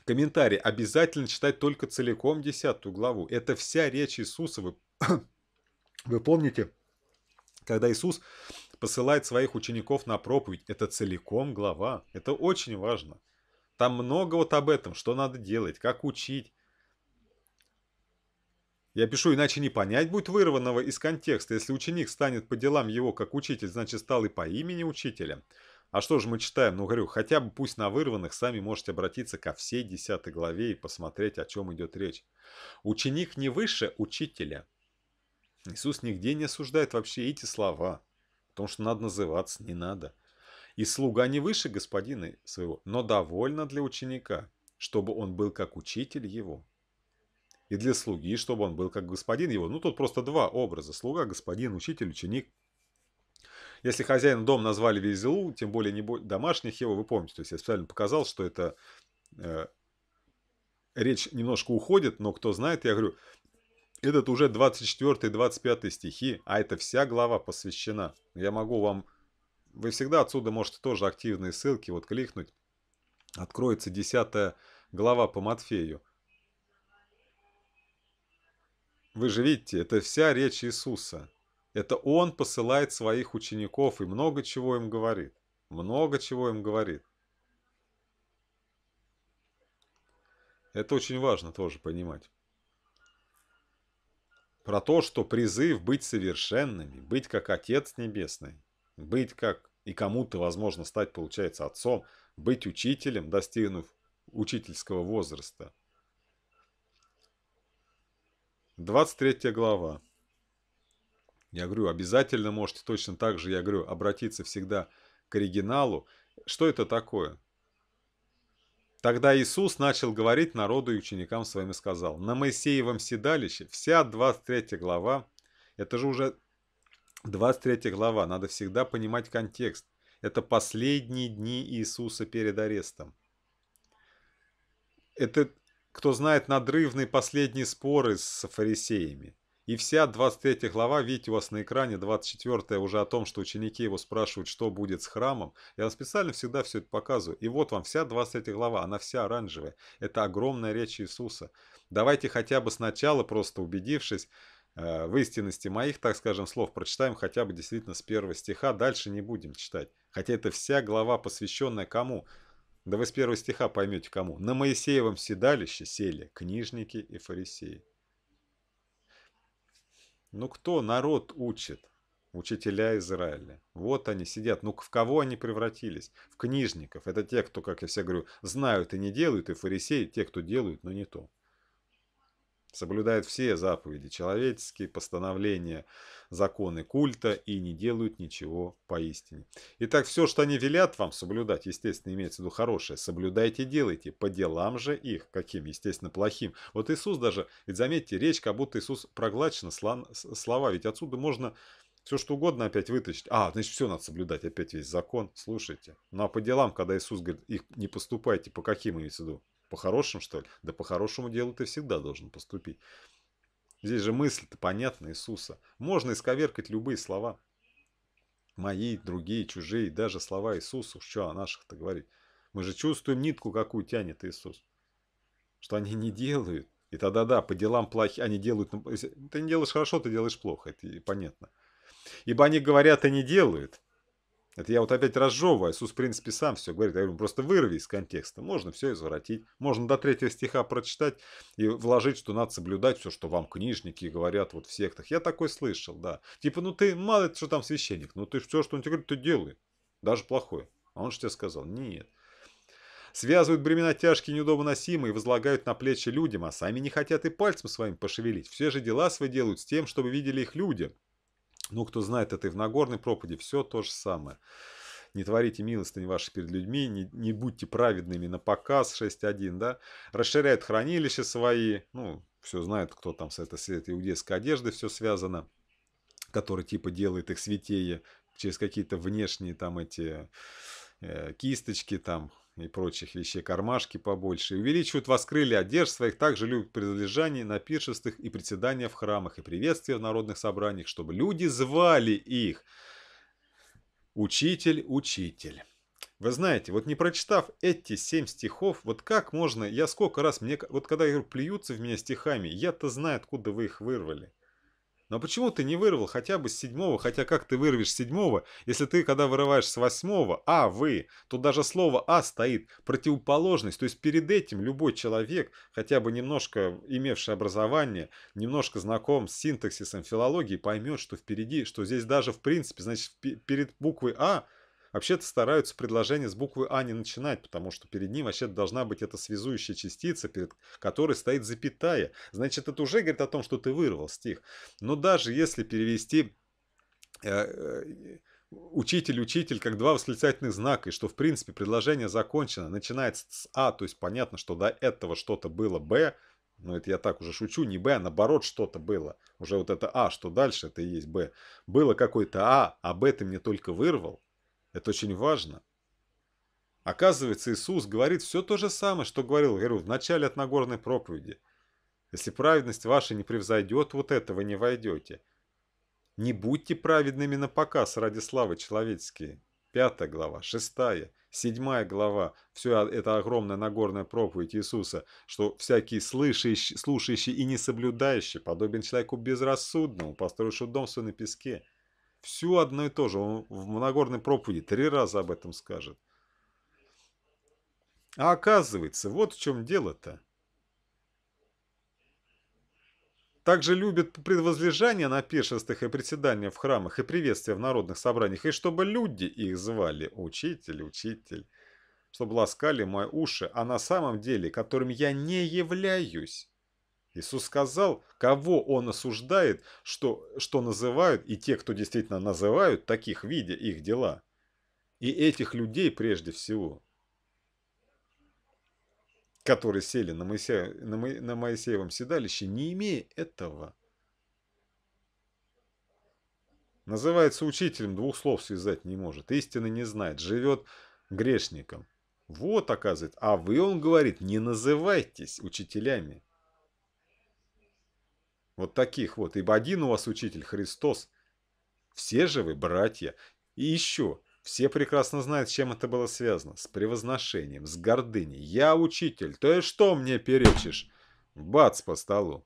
комментарий, обязательно читать только целиком десятую главу. Это вся речь Иисуса, вы, вы помните, когда Иисус посылает своих учеников на проповедь, это целиком глава, это очень важно. Там много вот об этом, что надо делать, как учить, я пишу, иначе не понять будет вырванного из контекста. Если ученик станет по делам его как учитель, значит стал и по имени учителя. А что же мы читаем? Ну, говорю, хотя бы пусть на вырванных сами можете обратиться ко всей 10 главе и посмотреть, о чем идет речь. Ученик не выше учителя. Иисус нигде не осуждает вообще эти слова, потому что надо называться не надо. И слуга не выше господина своего, но довольно для ученика, чтобы он был как учитель его и для слуги, чтобы он был как господин его. Ну, тут просто два образа – слуга, господин, учитель, ученик. Если хозяин дом назвали Визелу, тем более не домашних его, вы помните, то есть я специально показал, что это э, речь немножко уходит, но кто знает, я говорю, этот уже 24-25 стихи, а это вся глава посвящена. Я могу вам... Вы всегда отсюда можете тоже активные ссылки вот кликнуть. Откроется 10 глава по Матфею. Вы же видите, это вся речь Иисуса. Это Он посылает своих учеников и много чего им говорит. Много чего им говорит. Это очень важно тоже понимать. Про то, что призыв быть совершенными, быть как Отец Небесный, быть как и кому-то, возможно, стать, получается, отцом, быть учителем, достигнув учительского возраста – 23 глава. Я говорю, обязательно можете точно так же, я говорю, обратиться всегда к оригиналу. Что это такое? Тогда Иисус начал говорить народу и ученикам своим и сказал, на Моисеевом седалище вся 23 глава, это же уже 23 глава, надо всегда понимать контекст. Это последние дни Иисуса перед арестом. Это кто знает надрывные последние споры с фарисеями. И вся 23 глава, видите у вас на экране, 24 уже о том, что ученики его спрашивают, что будет с храмом. Я вам специально всегда все это показываю. И вот вам вся 23 глава, она вся оранжевая. Это огромная речь Иисуса. Давайте хотя бы сначала, просто убедившись, э, в истинности моих, так скажем, слов прочитаем хотя бы действительно с первого стиха, дальше не будем читать. Хотя это вся глава, посвященная кому? Да вы с первого стиха поймете кому. На Моисеевом седалище сели книжники и фарисеи. Ну кто народ учит? Учителя Израиля. Вот они сидят. Ну в кого они превратились? В книжников. Это те, кто, как я все говорю, знают и не делают, и фарисеи, те, кто делают, но не то соблюдают все заповеди человеческие, постановления, законы культа и не делают ничего поистине. Итак, все, что они велят вам соблюдать, естественно, имеется в виду хорошее, соблюдайте, делайте, по делам же их, каким, естественно, плохим. Вот Иисус даже, ведь заметьте, речь, как будто Иисус проглачен слова, ведь отсюда можно все что угодно опять вытащить. А, значит, все надо соблюдать, опять весь закон, слушайте. Ну а по делам, когда Иисус говорит, их не поступайте, по каким имеется в виду? По-хорошему, что ли? Да по-хорошему делу ты всегда должен поступить. Здесь же мысль-то понятна Иисуса. Можно исковеркать любые слова. Мои, другие, чужие, даже слова Иисуса. уж Что о наших-то говорить? Мы же чувствуем нитку, какую тянет Иисус. Что они не делают. И тогда, да, по делам плохи, они делают... Ну, ты не делаешь хорошо, ты делаешь плохо, это понятно. Ибо они говорят и не делают. Это я вот опять разжевываю, а Иисус, в принципе, сам все говорит. Я говорю, «Ну, просто вырви из контекста. Можно все извратить. Можно до третьего стиха прочитать и вложить, что надо соблюдать все, что вам книжники говорят вот в сектах. Я такой слышал, да. Типа, ну ты, мало это, что там священник, ну ты все, что он тебе говорит, ты делай. Даже плохое. А он же тебе сказал, нет. Связывают бремена тяжкие и неудобоносимые, возлагают на плечи людям, а сами не хотят и пальцем своим пошевелить. Все же дела свои делают с тем, чтобы видели их люди. Ну, кто знает, это и в Нагорной проповеди все то же самое. Не творите милостыни ваши перед людьми, не, не будьте праведными на показ 6.1, да. Расширяет хранилище свои, ну, все знают, кто там с этой, с этой иудейской одеждой все связано, который типа делает их святее через какие-то внешние там эти э, кисточки, там и прочих вещей кармашки побольше, и увеличивают воскрыли одежд своих, также любят предлежание на пиршествах и председания в храмах и приветствия в народных собраниях, чтобы люди звали их. Учитель, учитель. Вы знаете, вот не прочитав эти семь стихов, вот как можно, я сколько раз, мне, вот когда я говорю, плюются в меня стихами, я-то знаю, откуда вы их вырвали. Но почему ты не вырвал хотя бы с седьмого, хотя как ты вырвешь с седьмого, если ты, когда вырываешь с восьмого, а, вы, то даже слово а стоит, противоположность, то есть перед этим любой человек, хотя бы немножко имевший образование, немножко знаком с синтаксисом филологии, поймет, что впереди, что здесь даже в принципе, значит, перед буквой а Вообще-то стараются предложение с буквы «А» не начинать, потому что перед ним вообще-то должна быть эта связующая частица, перед которой стоит запятая. Значит, это уже говорит о том, что ты вырвал стих. Но даже если перевести э, э, учитель, учитель, как два восклицательных знака, и что, в принципе, предложение закончено, начинается с А, то есть понятно, что до этого что-то было Б, но это я так уже шучу, не Б, а наоборот что-то было. Уже вот это А, что дальше, это и есть Б. Было какое-то А, а Б ты мне только вырвал. Это очень важно. Оказывается, Иисус говорит все то же самое, что говорил говорю, в начале от Нагорной проповеди. «Если праведность ваша не превзойдет, вот этого не войдете. Не будьте праведными на показ ради славы человеческие». Пятая глава, шестая, седьмая глава, все это огромная Нагорная проповедь Иисуса, что всякий слышащий, слушающий и не соблюдающий подобен человеку безрассудному, построившему дом свой на песке – Всю одно и то же. Он в Моногорной проповеди три раза об этом скажет. А оказывается, вот в чем дело-то. Также любят предвозлежание на пиршествах и приседания в храмах и приветствия в народных собраниях, и чтобы люди их звали «Учитель, учитель», чтобы ласкали мои уши, а на самом деле, которым я не являюсь. Иисус сказал, кого Он осуждает, что, что называют, и те, кто действительно называют, таких, видя их дела. И этих людей прежде всего, которые сели на, Моисея, на, Мо, на Моисеевом седалище, не имея этого. Называется учителем, двух слов связать не может, истины не знает, живет грешником. Вот, оказывается. А вы, он говорит, не называйтесь учителями. Вот таких вот. Ибо один у вас учитель Христос. Все же вы братья. И еще, все прекрасно знают, с чем это было связано. С превозношением, с гордыней. Я учитель, то и что мне перечишь? Бац по столу.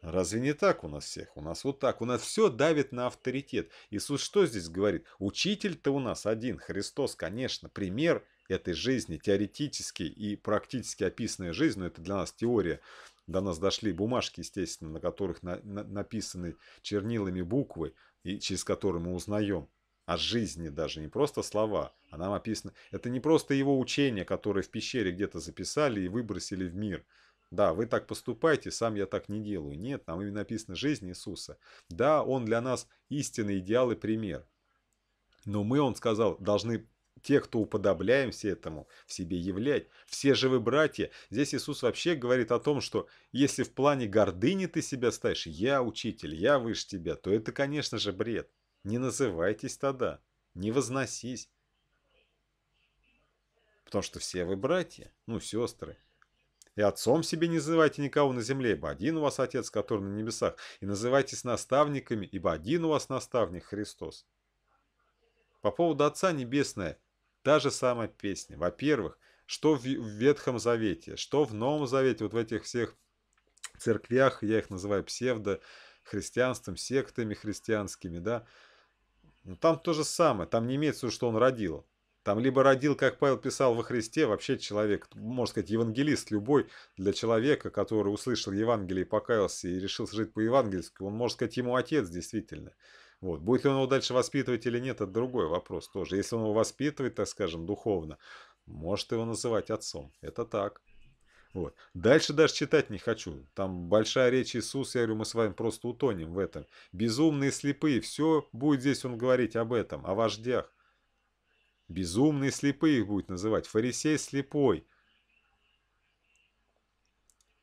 Разве не так у нас всех? У нас вот так. У нас все давит на авторитет. Иисус что здесь говорит? Учитель-то у нас один, Христос, конечно, пример этой жизни, теоретически и практически описанная жизнь, но это для нас теория до нас дошли бумажки, естественно, на которых на, на, написаны чернилами буквы, и через которые мы узнаем о жизни даже, не просто слова, а нам описано. Это не просто его учение, которое в пещере где-то записали и выбросили в мир. Да, вы так поступаете, сам я так не делаю. Нет, нам именно написано жизнь Иисуса. Да, он для нас истинный идеал и пример. Но мы, он сказал, должны те, кто уподобляемся этому, в себе являть. Все живы братья. Здесь Иисус вообще говорит о том, что если в плане гордыни ты себя ставишь, я учитель, я выше тебя, то это, конечно же, бред. Не называйтесь тогда, не возносись. Потому что все вы братья, ну, сестры. И отцом себе не называйте никого на земле, ибо один у вас Отец, который на небесах. И называйтесь наставниками, ибо один у вас наставник Христос. По поводу Отца Небесное – Та же самая песня. Во-первых, что в Ветхом Завете, что в Новом Завете, вот в этих всех церквях, я их называю псевдохристианством, сектами христианскими, да, но ну, там то же самое, там не имеется, что он родил. Там либо родил, как Павел писал во Христе, вообще человек, можно сказать, евангелист любой для человека, который услышал Евангелие, покаялся и решил жить по-евангельски, он может сказать ему отец действительно. Вот. Будет ли он его дальше воспитывать или нет, это другой вопрос тоже. Если он его воспитывает, так скажем, духовно, может его называть отцом. Это так. Вот. Дальше даже читать не хочу. Там большая речь Иисуса, я говорю, мы с вами просто утонем в этом. Безумные слепые, все будет здесь он говорить об этом, о вождях. Безумные слепые их будет называть. Фарисей слепой.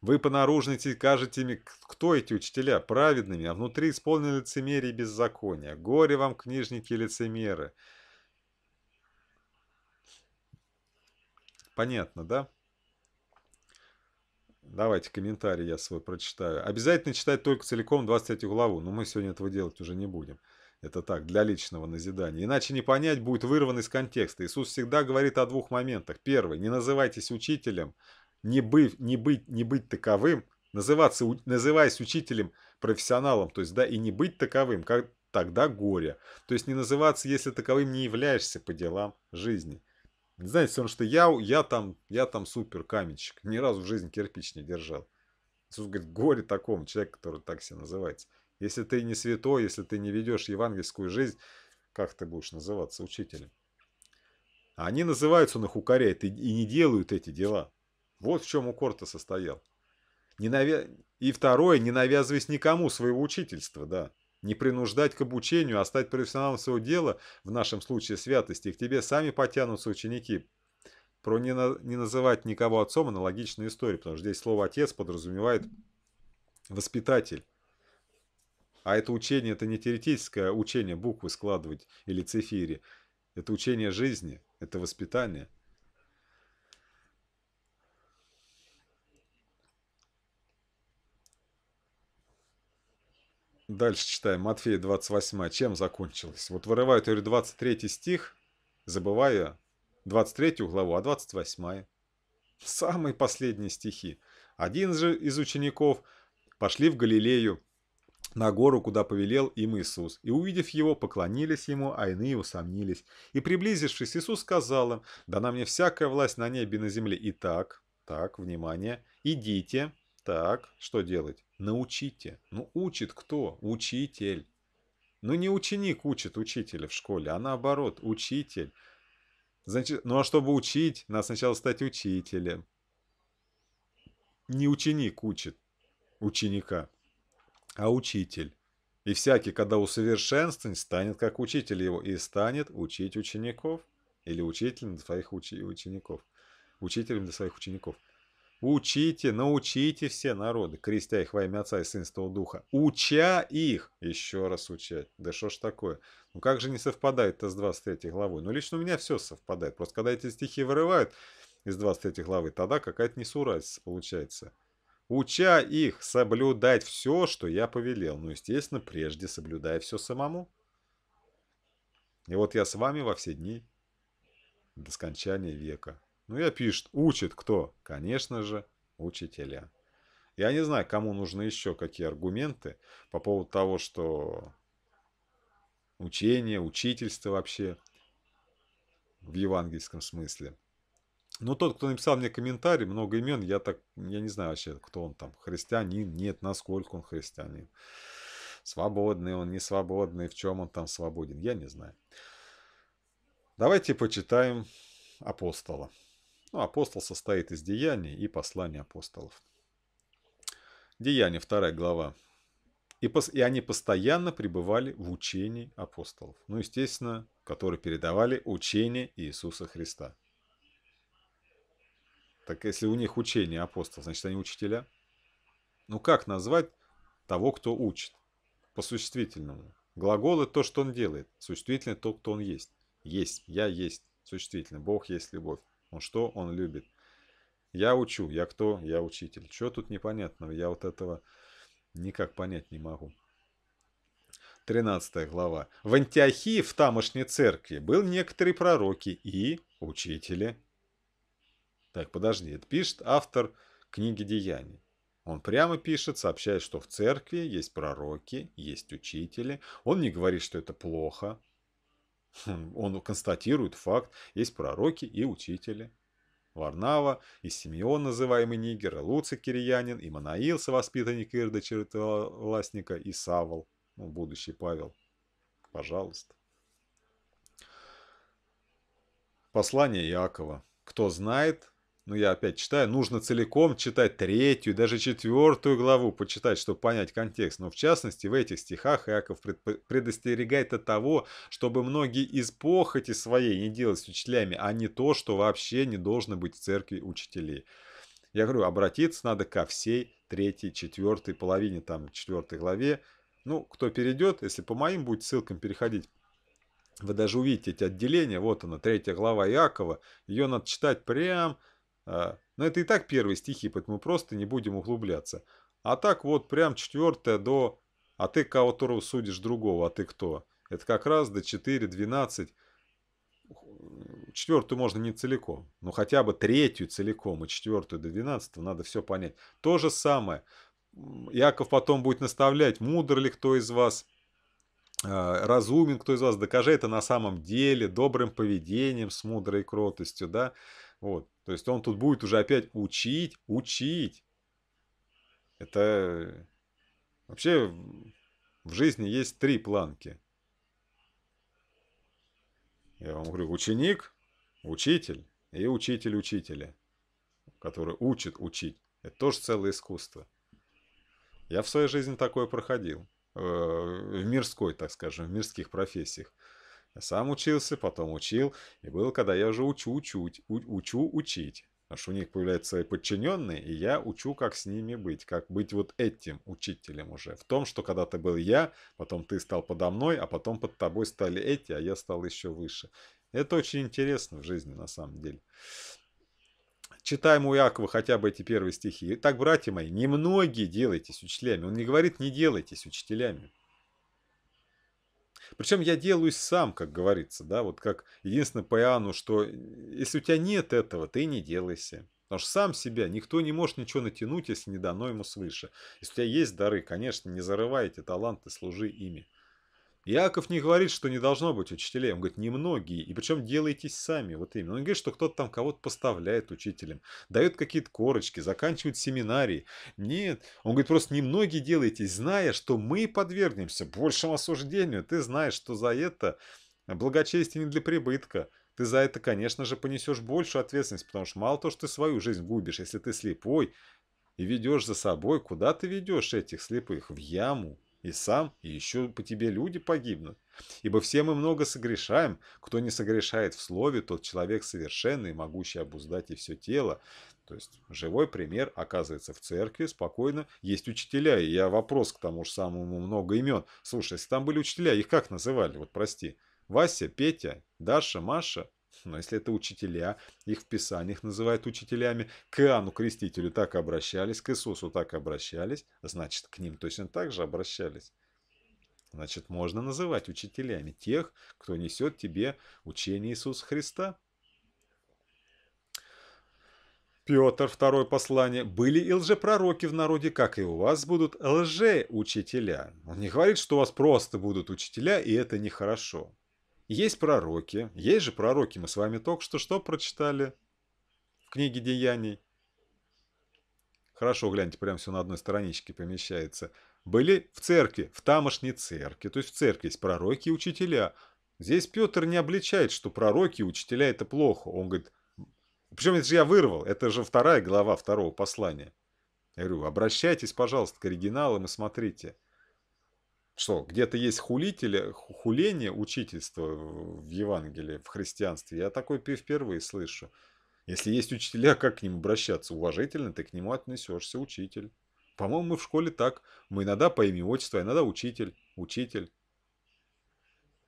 Вы по наружности кажете кто эти учителя, праведными, а внутри исполнены лицемерие и беззаконие. Горе вам, книжники и лицемеры. Понятно, да? Давайте комментарий я свой прочитаю. Обязательно читать только целиком 23 главу, но ну, мы сегодня этого делать уже не будем. Это так, для личного назидания. Иначе не понять будет вырван из контекста. Иисус всегда говорит о двух моментах. Первый, не называйтесь учителем, не, быть, не, быть, не быть таковым, называться, называясь учителем профессионалом, то есть, да, и не быть таковым, как тогда горе. То есть не называться, если таковым не являешься по делам жизни. Не знаете, потому что я, я, там, я там супер каменщик, ни разу в жизни кирпич не держал. Говорит, горе такому человеку, который так себя называется. Если ты не святой, если ты не ведешь евангельскую жизнь, как ты будешь называться учителем? А они называются на хукаре и не делают эти дела. Вот в чем укор-то состоял. Не навя... И второе, не навязываясь никому своего учительства, да. Не принуждать к обучению, а стать профессионалом своего дела, в нашем случае святости, к тебе сами потянутся ученики. Про не, на... не называть никого отцом аналогичная история, потому что здесь слово «отец» подразумевает воспитатель. А это учение, это не теоретическое учение буквы складывать или цифири. Это учение жизни, это воспитание – Дальше читаем. Матфея 28. Чем закончилось? Вот вырывают говорю, 23 стих, забывая 23 главу, а 28. Самые последние стихи. Один же из учеников пошли в Галилею, на гору, куда повелел им Иисус. И, увидев его, поклонились ему, а иные усомнились. И, приблизившись, Иисус сказал им, «Дана мне всякая власть на небе и на земле. Итак, так, внимание, идите, так, что делать? Научите. Ну, учит кто? Учитель. Ну, не ученик учит учителя в школе, а наоборот, учитель. Значит, ну а чтобы учить, надо сначала стать учителем. Не ученик учит ученика, а учитель. И всякий, когда усовершенствован, станет как учитель его и станет учить учеников или учителем для своих учи- учеников. Учителем для своих учеников. Учите, научите все народы, крестя их во имя Отца и Сынства Духа. Уча их! Еще раз учать. Да что ж такое? Ну как же не совпадает-то с 23 главой? Ну лично у меня все совпадает. Просто когда эти стихи вырывают из 23 главы, тогда какая-то несуразица получается. Уча их соблюдать все, что я повелел. Ну, естественно, прежде соблюдая все самому. И вот я с вами во все дни до скончания века. Ну я пишет, учит кто? Конечно же, учителя. Я не знаю, кому нужны еще какие аргументы по поводу того, что учение, учительство вообще в евангельском смысле. Но тот, кто написал мне комментарий, много имен, я так, я не знаю вообще, кто он там, христианин, нет, насколько он христианин. Свободный он, не свободный, в чем он там свободен, я не знаю. Давайте почитаем апостола. Ну, апостол состоит из деяний и посланий апостолов. Деяния, вторая глава. И, пос, и они постоянно пребывали в учении апостолов. Ну, естественно, которые передавали учение Иисуса Христа. Так если у них учение апостолов, значит, они учителя? Ну, как назвать того, кто учит? По существительному. Глагол – это то, что он делает. Существительное – то, кто он есть. Есть. Я есть. Существительное. Бог есть любовь. Ну что он любит? Я учу. Я кто? Я учитель. Что тут непонятного? Я вот этого никак понять не могу. 13 глава. В Антиохии в тамошней церкви был некоторые пророки и учители. Так, подожди, это пишет автор книги «Деяний». Он прямо пишет, сообщает, что в церкви есть пророки, есть учители. Он не говорит, что это плохо. Хм, он констатирует факт, есть пророки и учители. Варнава и Симеон, называемый Нигер, Луций Кирьянин, и Манаил, совоспитанник Ирда Чертовластника, и Савол, ну, будущий Павел. Пожалуйста. Послание Якова. Кто знает, ну я опять читаю, нужно целиком читать третью, даже четвертую главу, почитать, чтобы понять контекст. Но в частности, в этих стихах Иаков предостерегает от того, чтобы многие из похоти своей не делать с учителями, а не то, что вообще не должно быть в церкви учителей. Я говорю, обратиться надо ко всей третьей, четвертой половине, там, четвертой главе. Ну, кто перейдет, если по моим будет ссылкам переходить, вы даже увидите эти отделения. Вот она, третья глава Якова, Ее надо читать прям а, но это и так первые стихи, поэтому просто не будем углубляться. А так вот прям четвертое до «А ты кого-то судишь другого, а ты кто?» Это как раз до 4.12. Четвертую можно не целиком, но хотя бы третью целиком и четвертую до 12 надо все понять. То же самое. Яков потом будет наставлять, мудр ли кто из вас, а, разумен кто из вас, докажи это на самом деле, добрым поведением, с мудрой кротостью, да, вот. То есть он тут будет уже опять учить, учить. Это вообще в жизни есть три планки. Я вам говорю, ученик, учитель и учитель учителя, который учит учить. Это тоже целое искусство. Я в своей жизни такое проходил. Э, в мирской, так скажем, в мирских профессиях. Я сам учился, потом учил, и было, когда я уже учу учу, учу учить. Аж у них появляются свои подчиненные, и я учу, как с ними быть, как быть вот этим учителем уже. В том, что когда-то был я, потом ты стал подо мной, а потом под тобой стали эти, а я стал еще выше. Это очень интересно в жизни на самом деле. Читаем у Иакова хотя бы эти первые стихи. Итак, братья мои, немногие делайтесь учителями. Он не говорит, не делайтесь учителями. Причем я делаюсь сам, как говорится, да, вот как единственное по Иоанну, что э, если у тебя нет этого, ты не делайся. Потому что сам себя никто не может ничего натянуть, если не дано ему свыше. Если у тебя есть дары, конечно, не зарывайте таланты, служи ими. Яков не говорит, что не должно быть учителей. Он говорит, немногие. И причем делаетесь сами. Вот именно. Он говорит, что кто-то там кого-то поставляет учителем. Дает какие-то корочки, заканчивает семинарии. Нет. Он говорит, просто немногие делаетесь, зная, что мы подвергнемся большему осуждению. Ты знаешь, что за это благочестие не для прибытка ты за это, конечно же, понесешь большую ответственность, потому что мало то, что ты свою жизнь губишь, если ты слепой и ведешь за собой, куда ты ведешь этих слепых? В яму, и сам, и еще по тебе люди погибнут. Ибо все мы много согрешаем. Кто не согрешает в слове, тот человек совершенный, могущий обуздать и все тело. То есть живой пример оказывается в церкви, спокойно есть учителя. И я вопрос к тому же самому много имен. Слушай, если там были учителя, их как называли? Вот прости. Вася, Петя, Даша, Маша. Но если это учителя, их в Писаниях называют учителями, к Иоанну Крестителю так обращались, к Иисусу так обращались, значит, к ним точно так же обращались. Значит, можно называть учителями тех, кто несет тебе учение Иисуса Христа. Петр, второе послание. «Были и лжепророки в народе, как и у вас будут лже-учителя». Он не говорит, что у вас просто будут учителя, и это нехорошо. Есть пророки, есть же пророки, мы с вами только что что прочитали в книге Деяний. Хорошо, гляньте, прям все на одной страничке помещается. Были в церкви, в тамошней церкви, то есть в церкви есть пророки и учителя. Здесь Петр не обличает, что пророки и учителя это плохо. Он говорит, причем это же я вырвал, это же вторая глава второго послания. Я говорю, обращайтесь, пожалуйста, к оригиналам и смотрите. Что, где-то есть хулители, хуление, учительства в Евангелии, в христианстве? Я такой впервые слышу. Если есть учителя, как к ним обращаться? Уважительно ты к нему отнесешься, учитель. По-моему, мы в школе так. Мы иногда по имени отчества, иногда учитель, учитель.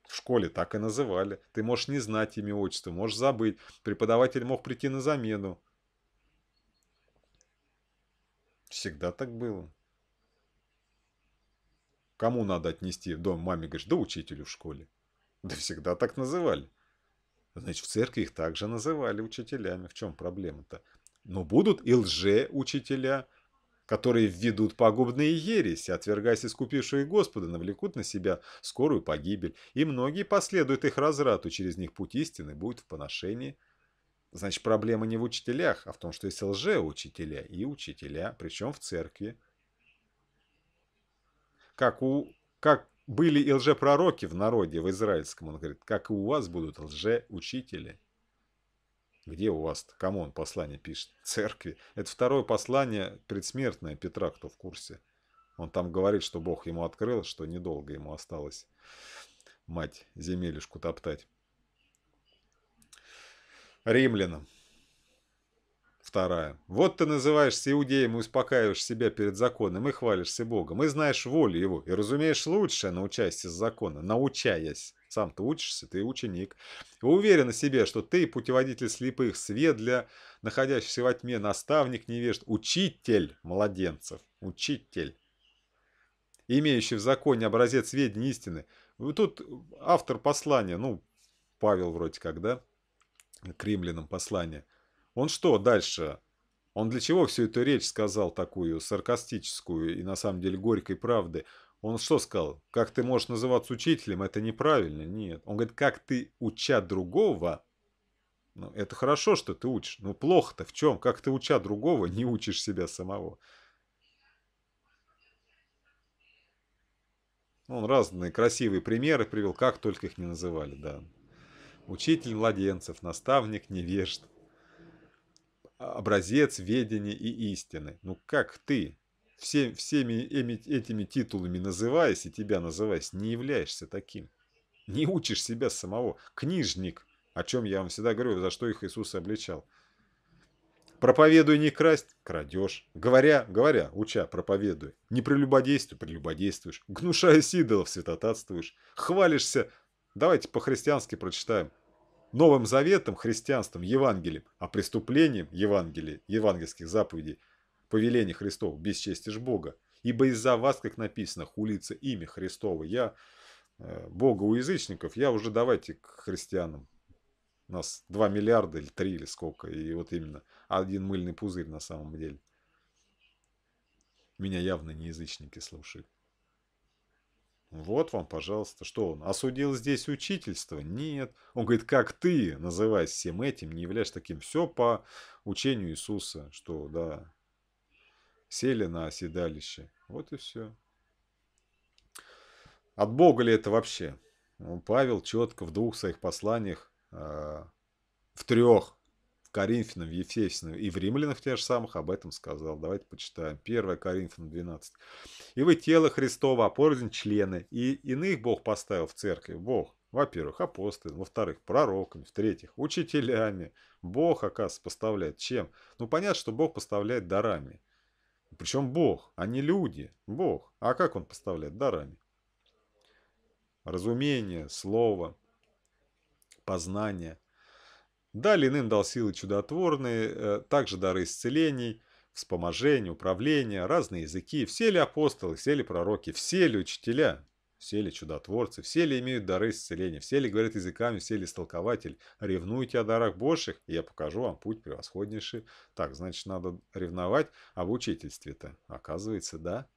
В школе так и называли. Ты можешь не знать имя отчество, можешь забыть. Преподаватель мог прийти на замену. Всегда так было. Кому надо отнести в дом? Маме говоришь, да учителю в школе. Да всегда так называли. Значит, в церкви их также называли учителями. В чем проблема-то? Но будут и лже-учителя, которые введут пагубные ереси, отвергаясь искупившие Господа, навлекут на себя скорую погибель, и многие последуют их разрату, через них путь истины будет в поношении. Значит, проблема не в учителях, а в том, что есть лже-учителя и учителя, причем в церкви как, у, как были и лжепророки в народе в израильском, он говорит, как и у вас будут лжеучители. Где у вас -то? Кому он послание пишет? Церкви. Это второе послание предсмертное Петра, кто в курсе. Он там говорит, что Бог ему открыл, что недолго ему осталось мать земелюшку топтать. Римлянам вторая. «Вот ты называешься иудеем и успокаиваешь себя перед законом, и хвалишься Богом, и знаешь волю его, и разумеешь лучшее, научаясь из закона, научаясь». Сам ты учишься, ты ученик. И уверен на себе, что ты путеводитель слепых, свет для находящихся во тьме, наставник невежд, учитель младенцев, учитель, имеющий в законе образец ведения истины. Тут автор послания, ну, Павел вроде как, да, к римлянам послание – он что дальше? Он для чего всю эту речь сказал такую саркастическую и на самом деле горькой правды? Он что сказал? Как ты можешь называться учителем? Это неправильно. Нет. Он говорит, как ты, уча другого, ну, это хорошо, что ты учишь. Ну, плохо-то в чем? Как ты, уча другого, не учишь себя самого? Он разные красивые примеры привел, как только их не называли, да. Учитель младенцев, наставник невежд, а, образец ведения и истины. Ну как ты, все, всеми этими титулами называясь и тебя называясь, не являешься таким? Не учишь себя самого. Книжник, о чем я вам всегда говорю, за что их Иисус обличал. Проповедуй не красть, крадешь. Говоря, говоря, уча, проповедуй. Не прелюбодействуй, прелюбодействуешь. Гнушаясь идолов, святотатствуешь. Хвалишься. Давайте по-христиански прочитаем. Новым Заветом, христианством, Евангелием, а преступлением Евангелия, евангельских заповедей, повеления Христов, бесчестишь Бога. Ибо из-за вас, как написано, хулится имя Христово. Я э, Бога у язычников, я уже давайте к христианам. У нас 2 миллиарда или 3 или сколько. И вот именно один мыльный пузырь на самом деле. Меня явно не язычники слушают. Вот вам, пожалуйста. Что он, осудил здесь учительство? Нет. Он говорит, как ты, называясь всем этим, не являешь таким. Все по учению Иисуса, что, да, сели на оседалище. Вот и все. От Бога ли это вообще? Ну, Павел четко в двух своих посланиях, а, в трех в Коринфянам, в Ефесиным и в Римлянах тех же самых об этом сказал. Давайте почитаем. 1 Коринфянам 12. «И вы тело Христова, а порознь члены, и иных Бог поставил в церкви, Бог, во-первых, апостолами, во-вторых, пророками, в-третьих, учителями. Бог, оказывается, поставляет чем? Ну, понятно, что Бог поставляет дарами. Причем Бог, а не люди. Бог. А как он поставляет? Дарами. Разумение, слово, познание – да, иным дал силы чудотворные, э, также дары исцелений, вспоможения, управления, разные языки. Все ли апостолы, все ли пророки, все ли учителя, все ли чудотворцы, все ли имеют дары исцеления, все ли говорят языками, все ли истолкователь. Ревнуйте о дарах Божьих, и я покажу вам путь превосходнейший. Так, значит, надо ревновать об а учительстве-то. Оказывается, да.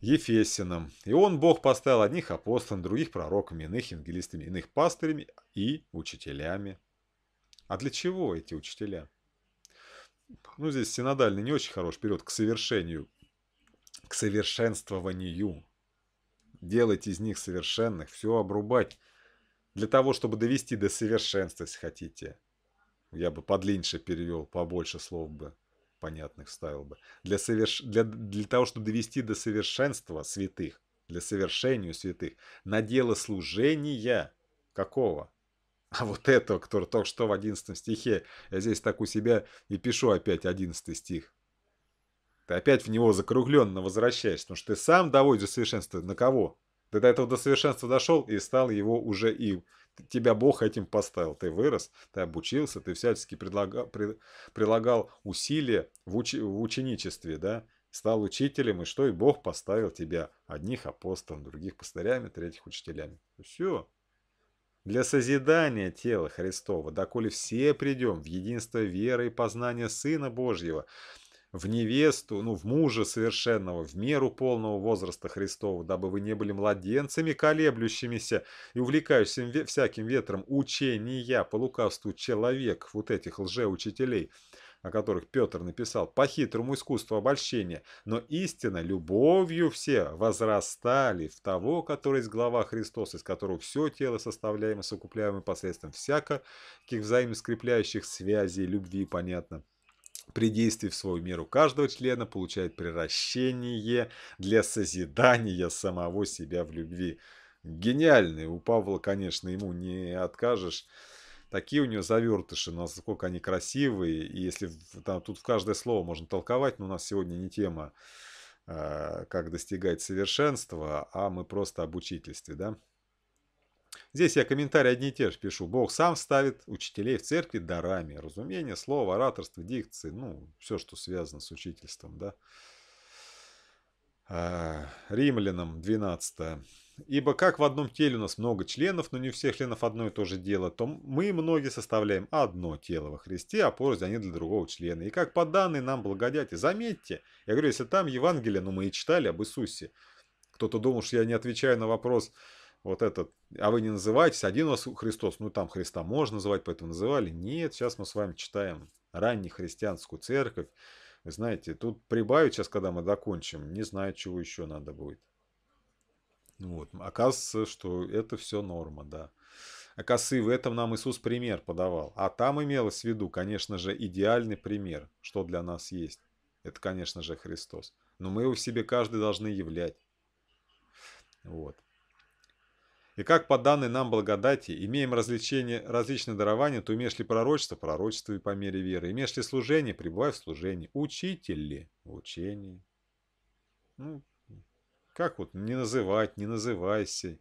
Ефесиным. И он, Бог, поставил одних апостолами, других пророками, иных евангелистами, иных пастырями и учителями. А для чего эти учителя? Ну, здесь синодальный не очень хорош период к совершению, к совершенствованию. Делать из них совершенных, все обрубать. Для того, чтобы довести до совершенства, если хотите. Я бы подлиннее перевел, побольше слов бы понятных ставил бы. Для, соверш... для, для того, чтобы довести до совершенства святых, для совершения святых, на дело служения какого? А вот этого, который только что в 11 стихе, я здесь так у себя и пишу опять 11 стих. Ты опять в него закругленно возвращаешься, потому что ты сам доводишь до совершенства. На кого? Ты до этого до совершенства дошел и стал его уже им тебя Бог этим поставил. Ты вырос, ты обучился, ты всячески предлагал, при, прилагал усилия в, уч, в ученичестве, да? Стал учителем, и что? И Бог поставил тебя одних апостолом, других пастырями, третьих учителями. Все. Для созидания тела Христова, доколе все придем в единство веры и познания Сына Божьего, в невесту, ну, в мужа совершенного, в меру полного возраста Христова, дабы вы не были младенцами, колеблющимися и увлекающимся всяким ветром учения по лукавству человек, вот этих лжеучителей, о которых Петр написал, по хитрому искусству обольщения, но истинно любовью все возрастали в того, который из глава Христос, из которого все тело составляемо, сокупляемо посредством всяких взаимоскрепляющих связей любви, понятно, при действии в свою меру каждого члена получает приращение для созидания самого себя в любви. Гениальный. У Павла, конечно, ему не откажешь. Такие у него завертыши, насколько они красивые. И если там тут в каждое слово можно толковать, но у нас сегодня не тема, э, как достигать совершенства, а мы просто об учительстве, да? Здесь я комментарии одни и те же пишу. Бог сам ставит учителей в церкви дарами. Разумение, слово, ораторство, дикции. Ну, все, что связано с учительством, да. А, римлянам 12. Ибо как в одном теле у нас много членов, но не у всех членов одно и то же дело, то мы многие составляем одно тело во Христе, а порознь они для другого члена. И как по данной нам благодати, заметьте, я говорю, если там Евангелие, ну мы и читали об Иисусе. Кто-то думал, что я не отвечаю на вопрос, вот этот, а вы не называетесь, один у вас Христос, ну там Христа можно называть, поэтому называли. Нет, сейчас мы с вами читаем раннехристианскую церковь. Вы знаете, тут прибавить сейчас, когда мы докончим, не знаю, чего еще надо будет. Ну вот. Оказывается, что это все норма, да. Оказывается, в этом нам Иисус пример подавал. А там имелось в виду, конечно же, идеальный пример, что для нас есть. Это, конечно же, Христос. Но мы его в себе каждый должны являть. Вот. И как по данной нам благодати имеем развлечение различные дарования, то имеешь ли пророчество, пророчество и по мере веры. Имеешь ли служение, пребывай в служении. Учитель ли в учении. Ну, как вот не называть, не называйся.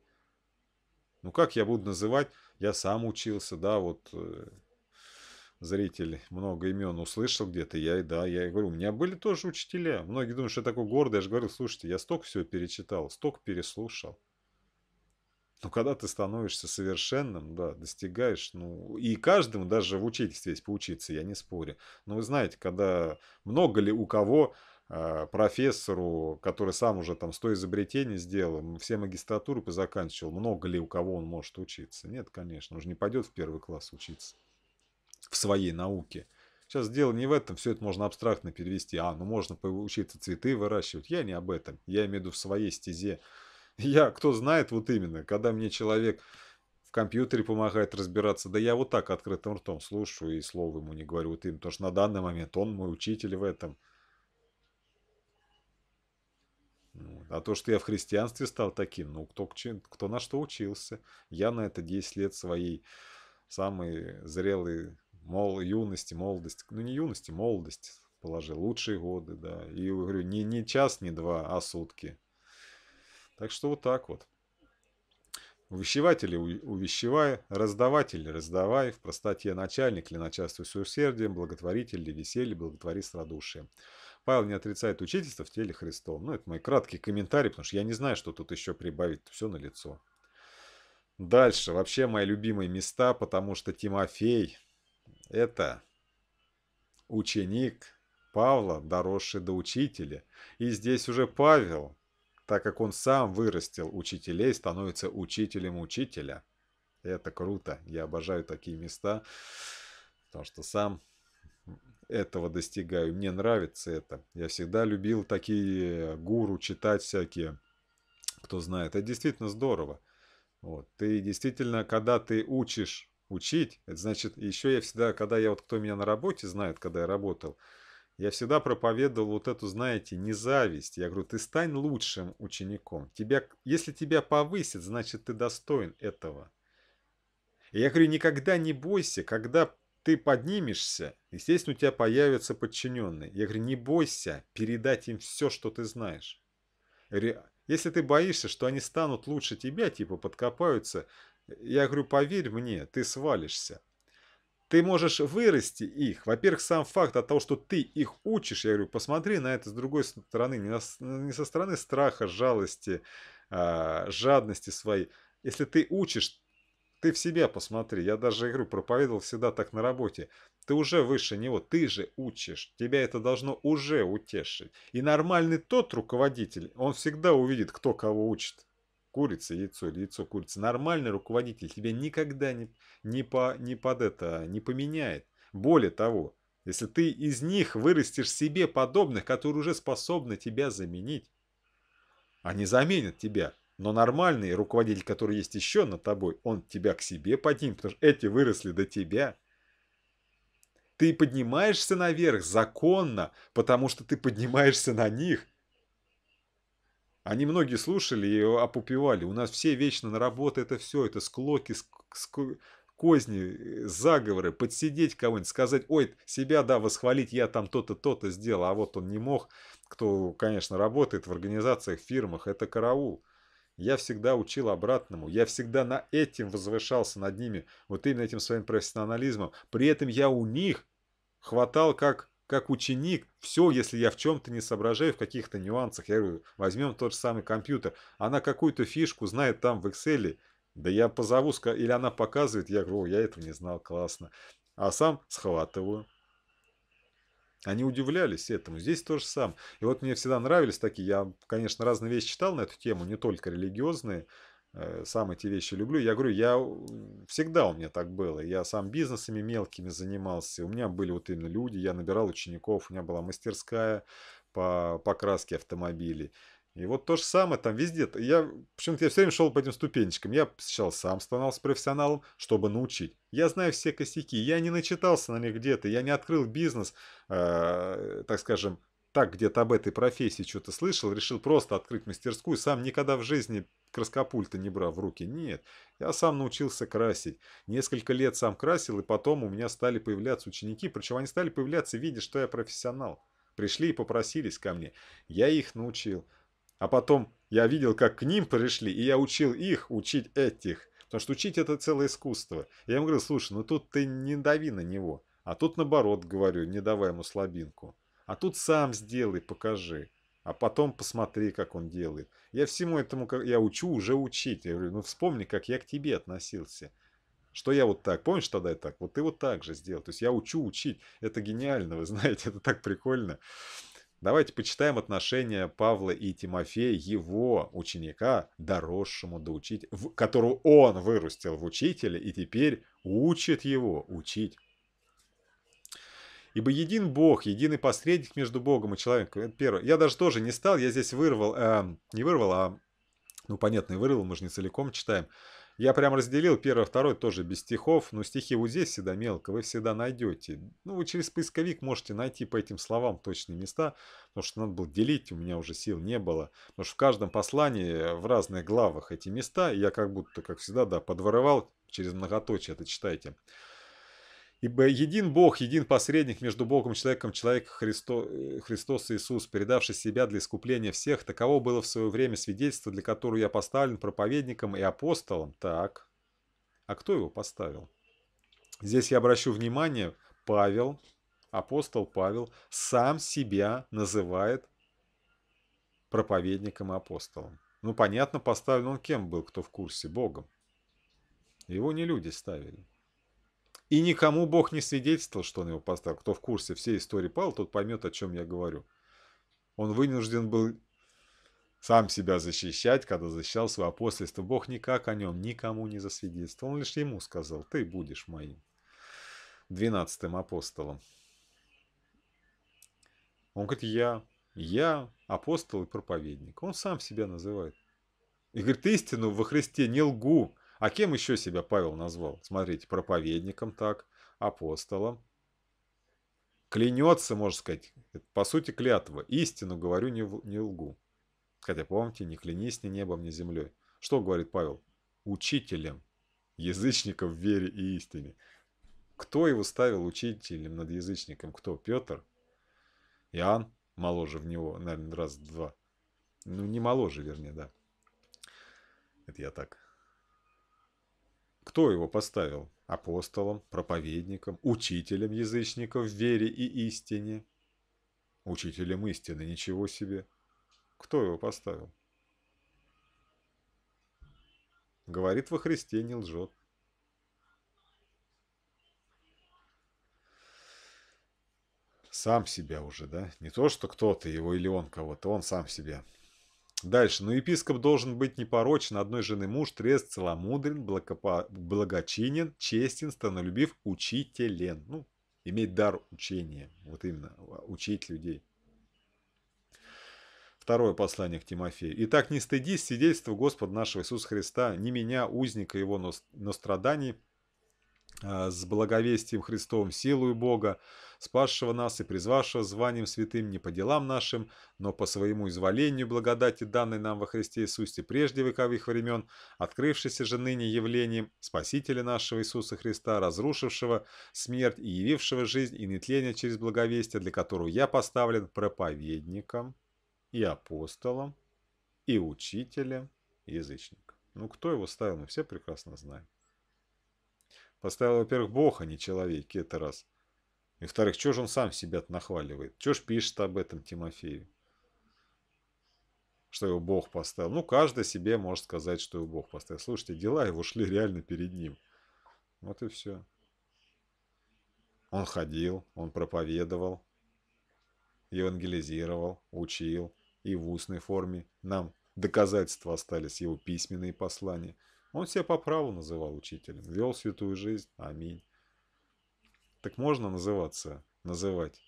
Ну, как я буду называть? Я сам учился, да, вот э, зритель много имен услышал где-то, я и да, я и говорю, у меня были тоже учителя. Многие думают, что я такой гордый, я же говорю, слушайте, я столько всего перечитал, столько переслушал. Но когда ты становишься совершенным, да, достигаешь, ну, и каждому даже в учительстве есть поучиться, я не спорю. Но вы знаете, когда много ли у кого а, профессору, который сам уже там сто изобретений сделал, все магистратуры позаканчивал, много ли у кого он может учиться? Нет, конечно, он же не пойдет в первый класс учиться в своей науке. Сейчас дело не в этом, все это можно абстрактно перевести. А, ну можно поучиться цветы выращивать. Я не об этом, я имею в виду в своей стезе я, кто знает, вот именно, когда мне человек в компьютере помогает разбираться, да я вот так открытым ртом слушаю и слова ему не говорю вот именно, потому что на данный момент он мой учитель в этом. А то, что я в христианстве стал таким, ну, кто, кто на что учился. Я на это 10 лет своей самой зрелой мол, юности, молодости, ну, не юности, молодость положил, лучшие годы, да. И говорю, не, не час, не два, а сутки. Так что вот так вот. Увещеватели увещевай, раздаватели раздавай, в простоте начальник ли начальствуй с усердием, благотворитель ли веселье, благотвори с радушием. Павел не отрицает учительство в теле Христовом. Ну, это мой краткий комментарий, потому что я не знаю, что тут еще прибавить. Все на лицо. Дальше. Вообще мои любимые места, потому что Тимофей – это ученик Павла, доросший до учителя. И здесь уже Павел так как он сам вырастил учителей, становится учителем учителя. это круто. Я обожаю такие места, потому что сам этого достигаю. Мне нравится это. Я всегда любил такие э, гуру читать всякие, кто знает. Это действительно здорово. Вот. Ты действительно, когда ты учишь учить, это значит, еще я всегда, когда я вот, кто меня на работе знает, когда я работал, я всегда проповедовал вот эту, знаете, независть. Я говорю, ты стань лучшим учеником. Тебя, если тебя повысят, значит, ты достоин этого. И я говорю, никогда не бойся, когда ты поднимешься, естественно, у тебя появятся подчиненные. Я говорю, не бойся передать им все, что ты знаешь. Я говорю, если ты боишься, что они станут лучше тебя, типа подкопаются, я говорю, поверь мне, ты свалишься ты можешь вырасти их. Во-первых, сам факт от того, что ты их учишь, я говорю, посмотри на это с другой стороны, не, на, не со стороны страха, жалости, а, жадности своей. Если ты учишь, ты в себя посмотри. Я даже, я говорю, проповедовал всегда так на работе. Ты уже выше него, ты же учишь. Тебя это должно уже утешить. И нормальный тот руководитель, он всегда увидит, кто кого учит курица, яйцо яйцо, курица. Нормальный руководитель тебя никогда не, не, по, не под это не поменяет. Более того, если ты из них вырастешь себе подобных, которые уже способны тебя заменить, они заменят тебя. Но нормальный руководитель, который есть еще над тобой, он тебя к себе поднимет, потому что эти выросли до тебя. Ты поднимаешься наверх законно, потому что ты поднимаешься на них – они многие слушали и опупевали. У нас все вечно на работу это все, это склоки, ск козни, э, заговоры, подсидеть кого-нибудь, сказать, ой, себя, да, восхвалить, я там то-то, то-то сделал, а вот он не мог. Кто, конечно, работает в организациях, фирмах, это караул. Я всегда учил обратному, я всегда на этим возвышался над ними, вот именно этим своим профессионализмом. При этом я у них хватал как как ученик, все, если я в чем-то не соображаю, в каких-то нюансах, я говорю, возьмем тот же самый компьютер, она какую-то фишку знает там в Excel, да я позову, или она показывает, я говорю, я этого не знал, классно, а сам схватываю. Они удивлялись этому. Здесь то же самое. И вот мне всегда нравились такие, я, конечно, разные вещи читал на эту тему, не только религиозные, Э, сам эти вещи люблю. Я говорю, я всегда у меня так было. Я сам бизнесами мелкими занимался. У меня были вот именно люди, я набирал учеников, у меня была мастерская по покраске автомобилей. И вот то же самое там везде. Я почему-то я все время шел по этим ступенечкам. Я сначала сам становился профессионалом, чтобы научить. Я знаю все косяки. Я не начитался на них где-то. Я не открыл бизнес, э, так скажем, так где-то об этой профессии что-то слышал, решил просто открыть мастерскую, сам никогда в жизни краскопульта не брал в руки. Нет, я сам научился красить. Несколько лет сам красил, и потом у меня стали появляться ученики, причем они стали появляться, видя, что я профессионал. Пришли и попросились ко мне. Я их научил. А потом я видел, как к ним пришли, и я учил их учить этих. Потому что учить это целое искусство. Я им говорю: слушай, ну тут ты не дави на него. А тут наоборот, говорю, не давай ему слабинку. А тут сам сделай, покажи. А потом посмотри, как он делает. Я всему этому, я учу уже учить. Я говорю, ну вспомни, как я к тебе относился. Что я вот так, помнишь тогда я так? Вот ты вот так же сделал. То есть я учу учить. Это гениально, вы знаете, это так прикольно. Давайте почитаем отношения Павла и Тимофея, его ученика, дорожшему до учителя, которого он вырастил в учителе и теперь учит его учить Ибо един Бог, единый посредник между Богом и человеком. Это первое. Я даже тоже не стал, я здесь вырвал, э, не вырвал, а, ну понятно, и вырвал, мы же не целиком читаем. Я прям разделил первый, второй тоже без стихов, но стихи вот здесь всегда мелко, вы всегда найдете. Ну, вы через поисковик можете найти по этим словам точные места, потому что надо было делить, у меня уже сил не было. Потому что в каждом послании в разных главах эти места, я как будто, как всегда, да, подворовал через многоточие, это читайте. Ибо един Бог, един посредник между Богом и человеком, человек Христо, э, Христос Иисус, передавший себя для искупления всех, таково было в свое время свидетельство, для которого я поставлен проповедником и апостолом. Так. А кто его поставил? Здесь я обращу внимание, Павел, апостол Павел, сам себя называет проповедником и апостолом. Ну, понятно, поставлен он кем был, кто в курсе, Богом. Его не люди ставили. И никому Бог не свидетельствовал, что он его поставил. Кто в курсе всей истории Павла, тот поймет, о чем я говорю. Он вынужден был сам себя защищать, когда защищал свое апостольство. Бог никак о нем никому не засвидетельствовал. Он лишь ему сказал, ты будешь моим двенадцатым апостолом. Он говорит, я, я апостол и проповедник. Он сам себя называет. И говорит, истину во Христе не лгу, а кем еще себя Павел назвал? Смотрите, проповедником так, апостолом. Клянется, можно сказать, по сути клятва. Истину говорю, не, не лгу. Хотя помните, не клянись ни небом, ни землей. Что говорит Павел? Учителем язычников в вере и истине. Кто его ставил учителем над язычником? Кто? Петр? Иоанн? Моложе в него, наверное, раз-два. Ну, не моложе, вернее, да. Это я так кто его поставил? Апостолом, проповедником, учителем язычников в вере и истине? Учителем истины, ничего себе. Кто его поставил? Говорит, во Христе не лжет. Сам себя уже, да? Не то, что кто-то его или он кого-то, он сам себя. Дальше. Но епископ должен быть непорочен, одной жены муж, трез, целомудрен, благочинен, честен, станолюбив, учителен. Ну, иметь дар учения. Вот именно, а, учить людей. Второе послание к Тимофею. «Итак, не стыдись свидетельства Господа нашего Иисуса Христа, не меня, узника его, но страданий, а, с благовестием Христовым, силою Бога, спасшего нас и призвавшего званием святым не по делам нашим, но по своему изволению благодати, данной нам во Христе Иисусе прежде вековых времен, открывшейся же ныне явлением Спасителя нашего Иисуса Христа, разрушившего смерть и явившего жизнь и нетление через благовестие, для которого я поставлен проповедником и апостолом и учителем язычников. Ну, кто его ставил, мы все прекрасно знаем поставил, во-первых, Бог, а не человек, это раз. И во-вторых, чё же он сам себя нахваливает? Чё ж пишет об этом Тимофею? Что его Бог поставил. Ну, каждый себе может сказать, что его Бог поставил. Слушайте, дела его шли реально перед ним. Вот и все. Он ходил, он проповедовал, евангелизировал, учил. И в устной форме нам доказательства остались его письменные послания – он себя по праву называл учителем, вел святую жизнь. Аминь. Так можно называться, называть.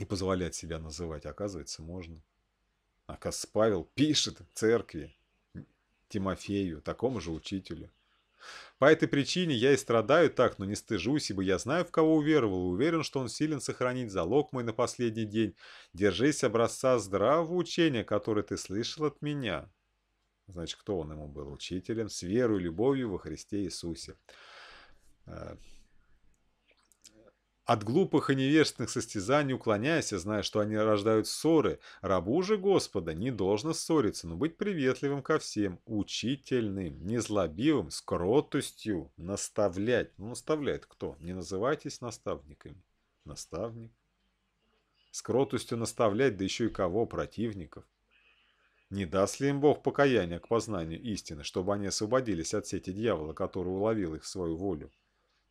И позволять себя называть, оказывается, можно. Оказывается, Павел пишет церкви Тимофею, такому же учителю. По этой причине я и страдаю так, но не стыжусь, ибо я знаю, в кого уверовал, и уверен, что он силен сохранить залог мой на последний день. Держись образца здравого учения, который ты слышал от меня. Значит, кто он ему был? Учителем, с верой и любовью во Христе Иисусе. Э, от глупых и невежественных состязаний уклоняйся, зная, что они рождают ссоры. Рабу же Господа не должно ссориться, но быть приветливым ко всем, учительным, незлобивым, с кротостью, наставлять. Ну, наставляет кто? Не называйтесь наставниками. Наставник. С кротостью наставлять, да еще и кого? Противников. Не даст ли им Бог покаяния к познанию истины, чтобы они освободились от сети дьявола, который уловил их в свою волю?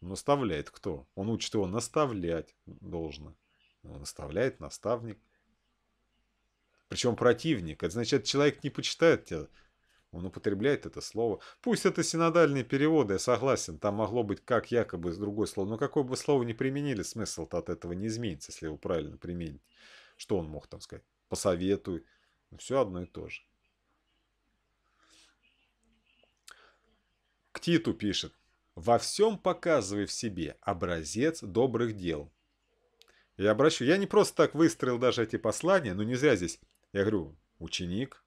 Наставляет кто? Он учит его наставлять должно. Но ну, наставляет наставник. Причем противник. Это значит, человек не почитает тебя. Он употребляет это слово. Пусть это синодальные переводы, я согласен. Там могло быть как якобы с другое слово. Но какое бы слово ни применили, смысл-то от этого не изменится, если его правильно применить. Что он мог там сказать? Посоветуй ну, Все одно и то же. К Титу пишет. «Во всем показывай в себе образец добрых дел». Я обращу, я не просто так выстроил даже эти послания, но не зря здесь. Я говорю, ученик,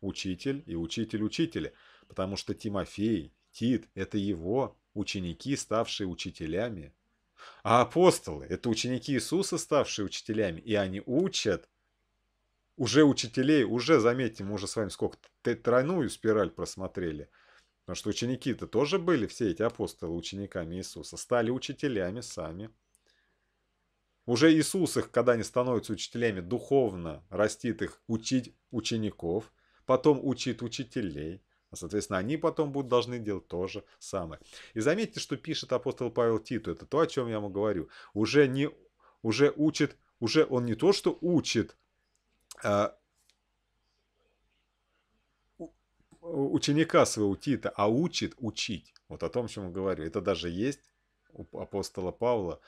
учитель и учитель учителя, потому что Тимофей, Тит – это его ученики, ставшие учителями. А апостолы – это ученики Иисуса, ставшие учителями, и они учат уже учителей, уже, заметьте, мы уже с вами сколько, тройную спираль просмотрели. Потому что ученики-то тоже были, все эти апостолы, учениками Иисуса, стали учителями сами. Уже Иисус их, когда они становятся учителями, духовно растит их учить учеников, потом учит учителей. А, соответственно, они потом будут должны делать то же самое. И заметьте, что пишет апостол Павел Титу. Это то, о чем я ему говорю. Уже не уже учит, уже он не то, что учит, а, ученика своего Тита, а учит учить. Вот о том, чем я говорю. Это даже есть у апостола Павла.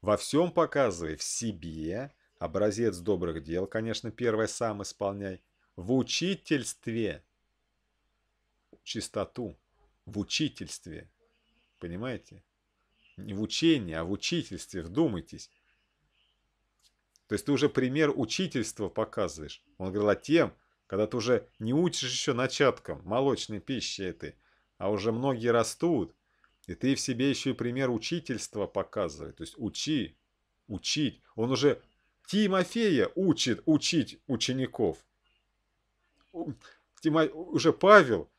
Во всем показывай в себе образец добрых дел, конечно, первое сам исполняй. В учительстве чистоту. В учительстве. Понимаете? Не в учении, а в учительстве. Вдумайтесь. То есть ты уже пример учительства показываешь. Он говорил о тем, когда ты уже не учишь еще начаткам, молочной пищи этой, а уже многие растут, и ты в себе еще и пример учительства показываешь. То есть учи, учить. Он уже Тимофея учит учить учеников. Тимо... Уже Павел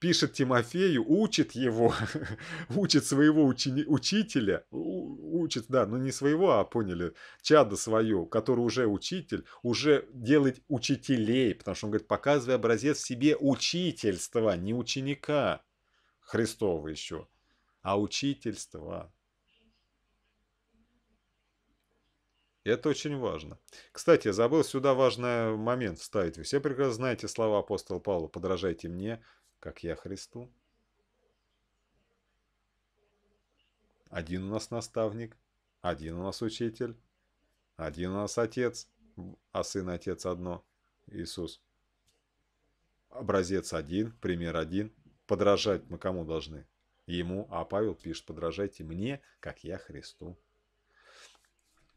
пишет Тимофею, учит его, учит своего учени- учителя, учит, да, ну не своего, а поняли, чада свое, который уже учитель, уже делает учителей, потому что он говорит, показывай образец в себе учительства, не ученика Христова еще, а учительства. Это очень важно. Кстати, я забыл сюда важный момент вставить. Вы все прекрасно знаете слова апостола Павла «подражайте мне», как я Христу. Один у нас наставник, один у нас учитель, один у нас отец, а сын отец одно, Иисус. Образец один, пример один. Подражать мы кому должны? Ему, а Павел пишет, подражайте мне, как я Христу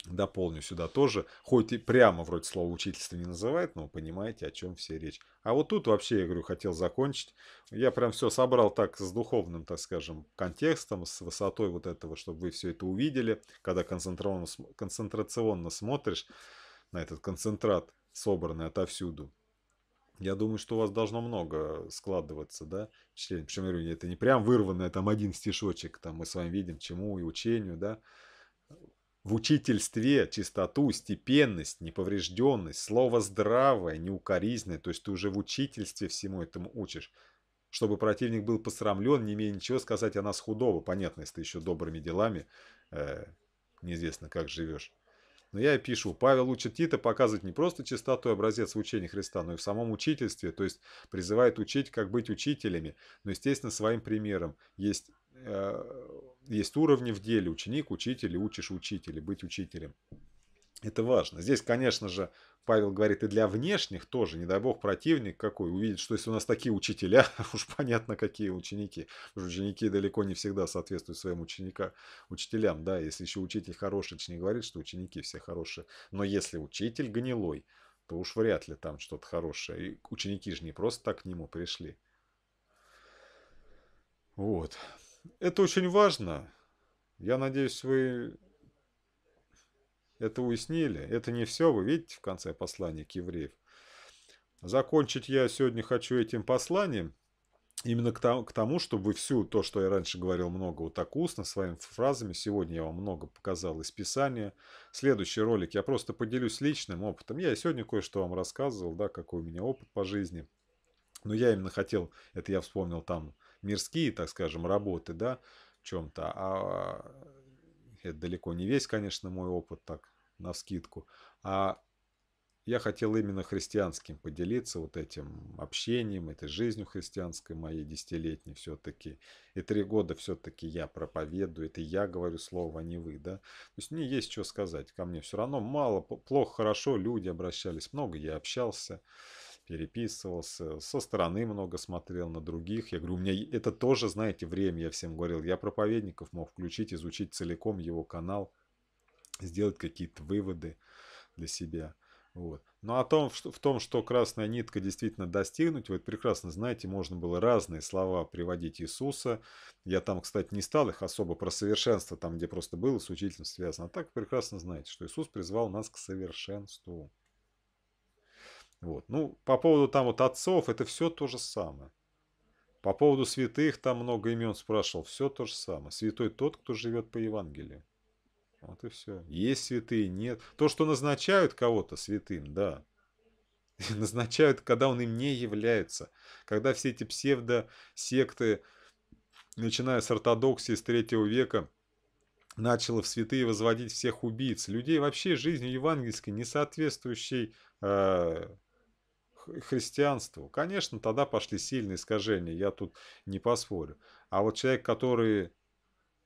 дополню сюда тоже, хоть и прямо вроде слово учительство не называет, но вы понимаете, о чем все речь. А вот тут вообще, я говорю, хотел закончить. Я прям все собрал так с духовным, так скажем, контекстом, с высотой вот этого, чтобы вы все это увидели. Когда концентрационно, концентрационно смотришь на этот концентрат, собранный отовсюду, я думаю, что у вас должно много складываться, да, впечатлений. Причем, я говорю, это не прям вырванное там один стишочек, там мы с вами видим, чему и учению, да, в учительстве чистоту, степенность, неповрежденность, слово здравое, неукоризненное то есть ты уже в учительстве всему этому учишь. Чтобы противник был посрамлен, не имея ничего сказать о нас худого. Понятно, если ты еще добрыми делами, э, неизвестно как живешь. Но я и пишу, Павел учит Тита показывать не просто чистоту и образец учения Христа, но и в самом учительстве, то есть призывает учить, как быть учителями, но, естественно, своим примером. Есть э, есть уровни в деле. Ученик, учитель, учишь учителя, быть учителем. Это важно. Здесь, конечно же, Павел говорит и для внешних тоже, не дай бог, противник какой увидит, что если у нас такие учителя, уж понятно, какие ученики. ученики далеко не всегда соответствуют своим ученика, учителям. Да, если еще учитель хороший, то не говорит, что ученики все хорошие. Но если учитель гнилой, то уж вряд ли там что-то хорошее. И ученики же не просто так к нему пришли. Вот. Это очень важно. Я надеюсь, вы это уяснили. Это не все, вы видите в конце послания к евреям. Закончить я сегодня хочу этим посланием. Именно к тому, чтобы вы всю то, что я раньше говорил много вот так устно, своими фразами, сегодня я вам много показал из Писания. Следующий ролик я просто поделюсь личным опытом. Я сегодня кое-что вам рассказывал, да, какой у меня опыт по жизни. Но я именно хотел, это я вспомнил там мирские, так скажем, работы, да, в чем-то. А э, это далеко не весь, конечно, мой опыт, так, на навскидку. А я хотел именно христианским поделиться вот этим общением, этой жизнью христианской моей десятилетней все-таки. И три года все-таки я проповедую, это я говорю слово, а не вы, да. То есть мне есть что сказать, ко мне все равно мало, плохо, хорошо, люди обращались, много я общался переписывался, со стороны много смотрел на других. Я говорю, у меня это тоже, знаете, время, я всем говорил. Я проповедников мог включить, изучить целиком его канал, сделать какие-то выводы для себя. Вот. Но о том, в том, что красная нитка действительно достигнуть, вы прекрасно знаете, можно было разные слова приводить Иисуса. Я там, кстати, не стал их особо про совершенство, там, где просто было с учителем связано. А так прекрасно знаете, что Иисус призвал нас к совершенству. Вот. Ну, по поводу там вот отцов, это все то же самое. По поводу святых, там много имен спрашивал, все то же самое. Святой тот, кто живет по Евангелию. Вот и все. Есть святые, нет. То, что назначают кого-то святым, да. Назначают, когда он им не является. Когда все эти псевдо-секты, начиная с ортодоксии с третьего века, начало в святые возводить всех убийц. Людей вообще жизнью евангельской, не соответствующей а, христианству. Конечно, тогда пошли сильные искажения, я тут не поспорю. А вот человек, который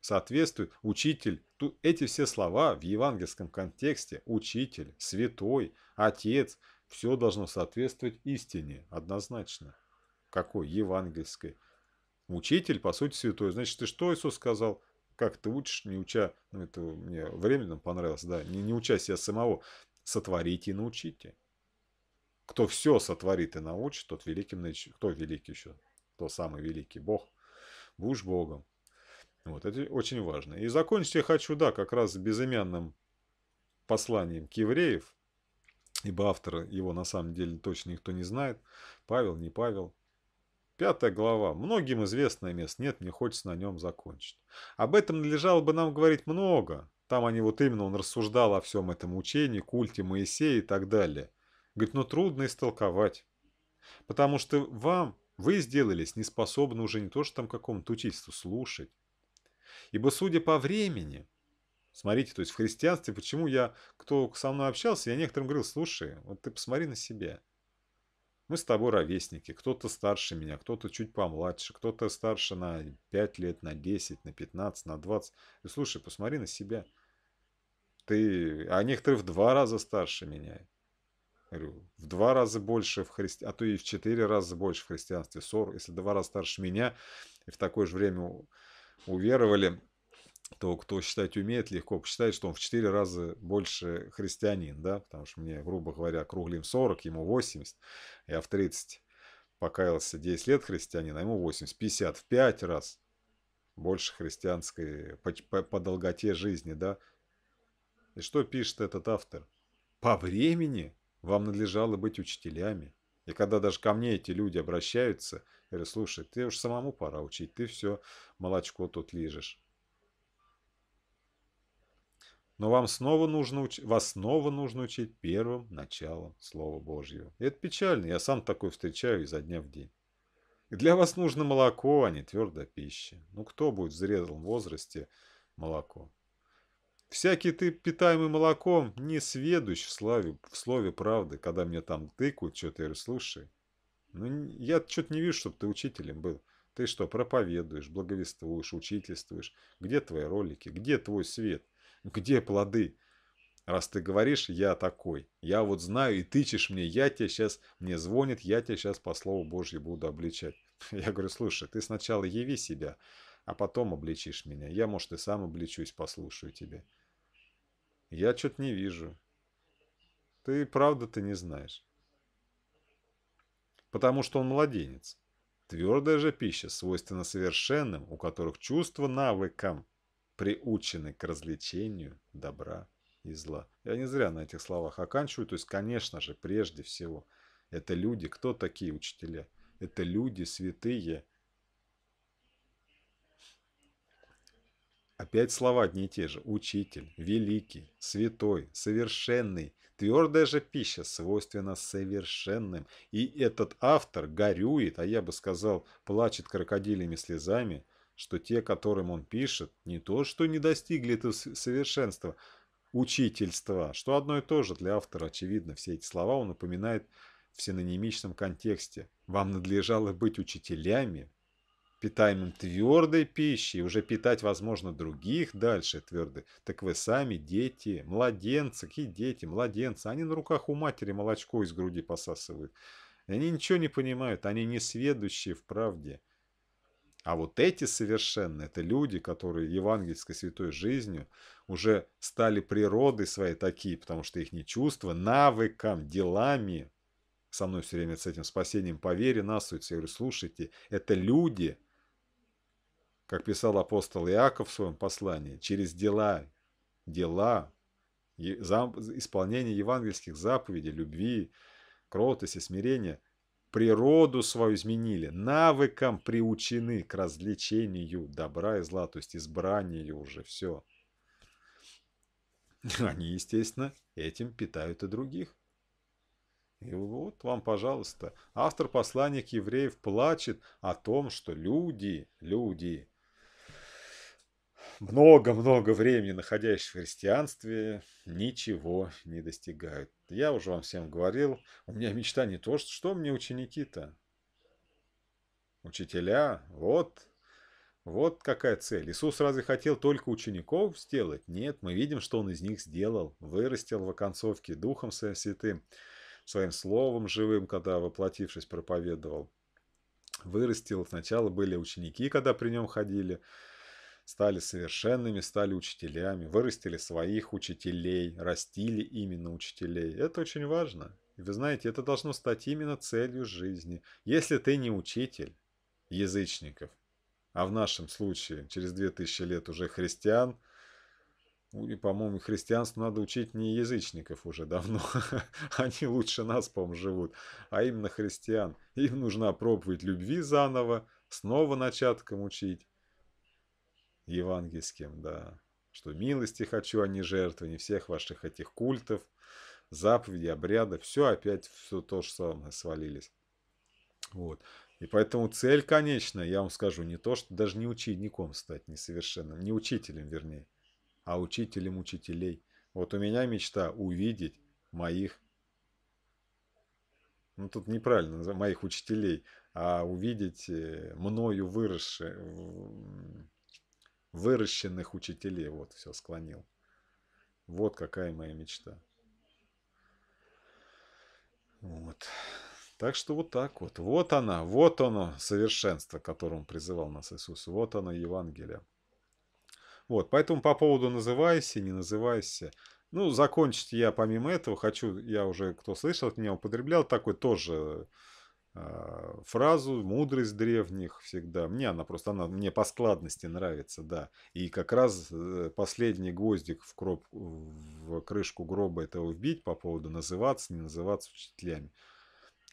соответствует, учитель, тут эти все слова в евангельском контексте, учитель, святой, отец, все должно соответствовать истине однозначно. Какой? Евангельской. Учитель, по сути, святой. Значит, ты что Иисус сказал? Как ты учишь, не уча, ну это мне временно понравилось, да, не, не уча себя самого, сотворите и научите кто все сотворит и научит, тот великим нач... Кто великий еще? То самый великий? Бог. Будешь Богом. Вот, это очень важно. И закончить я хочу, да, как раз с безымянным посланием к евреев, ибо автора его на самом деле точно никто не знает. Павел, не Павел. Пятая глава. Многим известное место. Нет, мне хочется на нем закончить. Об этом лежало бы нам говорить много. Там они вот именно, он рассуждал о всем этом учении, культе Моисея и так далее. Говорит, но «Ну, трудно истолковать. Потому что вам, вы сделались неспособны уже не то, что там какому-то учительству слушать. Ибо судя по времени, смотрите, то есть в христианстве, почему я, кто со мной общался, я некоторым говорил, слушай, вот ты посмотри на себя. Мы с тобой ровесники, кто-то старше меня, кто-то чуть помладше, кто-то старше на 5 лет, на 10, на 15, на 20. И слушай, посмотри на себя. Ты, а некоторые в два раза старше меня. Говорю, в два раза больше в христи а то и в четыре раза больше в христианстве. 40, если два раза старше меня, и в такое же время уверовали, то кто считать умеет, легко посчитает, что он в четыре раза больше христианин, да, потому что мне, грубо говоря, круглим 40, ему 80, я в 30 покаялся 10 лет христианин, а ему 80, 50, в 5 раз больше христианской по, по, по долготе жизни, да. И что пишет этот автор? По времени – вам надлежало быть учителями. И когда даже ко мне эти люди обращаются, я говорю, слушай, ты уж самому пора учить, ты все молочко тут лижешь. Но вам снова нужно уч... вас снова нужно учить первым началом Слова Божьего. И это печально, я сам такое встречаю изо дня в день. И для вас нужно молоко, а не твердая пища. Ну кто будет в зрелом возрасте молоко? Всякий ты, питаемый молоком, не сведущ в, славе, в слове правды, когда мне там тыкают, что ты слушай. Ну, я что-то не вижу, чтобы ты учителем был. Ты что, проповедуешь, благовествуешь, учительствуешь? Где твои ролики? Где твой свет? Где плоды? Раз ты говоришь, я такой, я вот знаю, и тычешь мне, я тебе сейчас, мне звонит, я тебе сейчас по слову Божьему буду обличать. Я говорю, слушай, ты сначала яви себя, а потом обличишь меня. Я, может, и сам обличусь, послушаю тебя. Я что-то не вижу. Ты правда ты не знаешь. Потому что он младенец. Твердая же пища свойственна совершенным, у которых чувства навыкам приучены к развлечению добра и зла. Я не зря на этих словах оканчиваю. То есть, конечно же, прежде всего, это люди. Кто такие учителя? Это люди святые, Опять слова одни и те же. Учитель, великий, святой, совершенный. Твердая же пища свойственна совершенным. И этот автор горюет, а я бы сказал, плачет крокодилями слезами, что те, которым он пишет, не то что не достигли этого совершенства, учительства, что одно и то же для автора, очевидно, все эти слова он упоминает в синонимичном контексте. Вам надлежало быть учителями, питаем им твердой пищей, уже питать, возможно, других дальше твердой. Так вы сами, дети, младенцы, какие дети, младенцы, они на руках у матери молочко из груди посасывают. они ничего не понимают, они не сведущие в правде. А вот эти совершенно, это люди, которые евангельской святой жизнью уже стали природой своей такие, потому что их не чувства, навыкам делами, со мной все время с этим спасением по вере насуется. Я говорю, слушайте, это люди, как писал апостол Иаков в своем послании, через дела, дела, исполнение евангельских заповедей, любви, кротости, смирения, природу свою изменили, навыком приучены к развлечению добра и зла, то есть избранию уже, все. Они, естественно, этим питают и других. И вот вам, пожалуйста, автор послания евреев плачет о том, что люди, люди много-много времени, находясь в христианстве, ничего не достигают. Я уже вам всем говорил, у меня мечта не то, что, мне ученики-то. Учителя, вот, вот какая цель. Иисус разве хотел только учеников сделать? Нет, мы видим, что Он из них сделал, вырастил в оконцовке Духом Своим Святым, Своим Словом Живым, когда воплотившись проповедовал. Вырастил, сначала были ученики, когда при Нем ходили – стали совершенными, стали учителями, вырастили своих учителей, растили именно учителей. Это очень важно. И вы знаете, это должно стать именно целью жизни. Если ты не учитель язычников, а в нашем случае через 2000 лет уже христиан, ну по-моему, христианству надо учить не язычников уже давно. Они лучше нас, по-моему, живут, а именно христиан. Им нужна проповедь любви заново, снова начатком учить евангельским, да, что милости хочу, а не жертвы, не всех ваших этих культов, заповеди, обрядов, все опять все то же самое свалились. Вот. И поэтому цель, конечно, я вам скажу, не то, что даже не учеником стать несовершенным, не учителем, вернее, а учителем учителей. Вот у меня мечта увидеть моих, ну тут неправильно, моих учителей, а увидеть э, мною выросших, выращенных учителей. Вот, все, склонил. Вот какая моя мечта. Вот. Так что вот так вот. Вот она, вот оно совершенство, к которому призывал нас Иисус. Вот оно Евангелие. Вот, поэтому по поводу «называйся», «не называйся». Ну, закончить я помимо этого хочу, я уже, кто слышал от меня, употреблял такой тоже а, фразу «мудрость древних» всегда. Мне она просто, она мне по складности нравится, да. И как раз э, последний гвоздик в, кроп, в крышку гроба этого вбить по поводу называться, не называться учителями.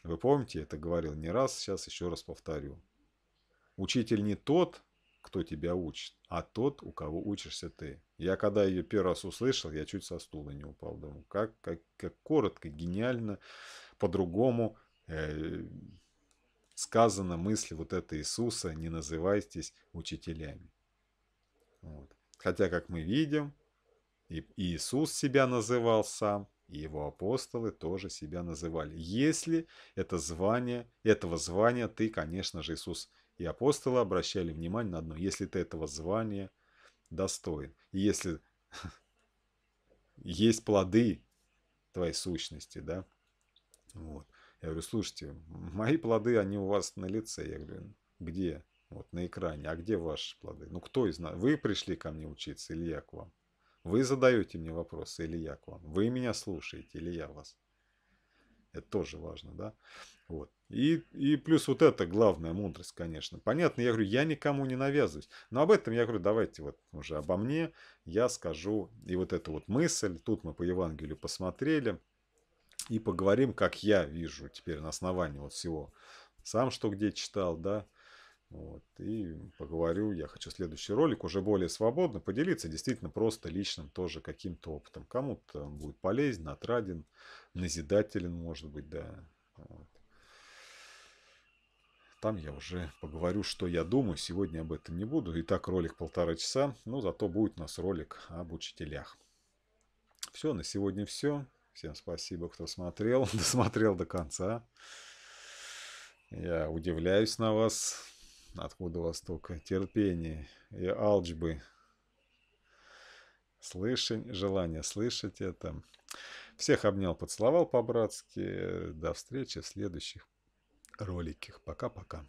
Вы помните, это говорил не раз, сейчас еще раз повторю. Учитель не тот, кто тебя учит, а тот, у кого учишься ты. Я когда ее первый раз услышал, я чуть со стула не упал. Думаю, как, как, как коротко, гениально, по-другому – э, сказана мысль вот это Иисуса, не называйтесь учителями. Вот. Хотя, как мы видим, и Иисус себя называл сам, и его апостолы тоже себя называли. Если это звание, этого звания ты, конечно же, Иисус и апостолы обращали внимание на одно. Если ты этого звания достоин, и если есть плоды твоей сущности, да, вот. Я говорю, слушайте, мои плоды, они у вас на лице. Я говорю, где? Вот на экране. А где ваши плоды? Ну, кто из нас? Вы пришли ко мне учиться или я к вам? Вы задаете мне вопросы или я к вам? Вы меня слушаете или я вас? Это тоже важно, да? Вот. И, и плюс вот это главная мудрость, конечно. Понятно, я говорю, я никому не навязываюсь. Но об этом я говорю, давайте вот уже обо мне я скажу. И вот эту вот мысль, тут мы по Евангелию посмотрели – и поговорим, как я вижу теперь на основании вот всего. Сам что где читал, да. Вот, и поговорю, я хочу следующий ролик уже более свободно поделиться действительно просто личным тоже каким-то опытом. Кому-то будет полезен, отраден, назидателен, может быть, да. Вот. Там я уже поговорю, что я думаю. Сегодня об этом не буду. Итак, ролик полтора часа, но зато будет у нас ролик об учителях. Все, на сегодня все. Всем спасибо, кто смотрел, досмотрел до конца. Я удивляюсь на вас, откуда у вас только терпение и алджбы. Слышать, желание слышать это. Всех обнял, поцеловал по-братски. До встречи в следующих роликах. Пока-пока.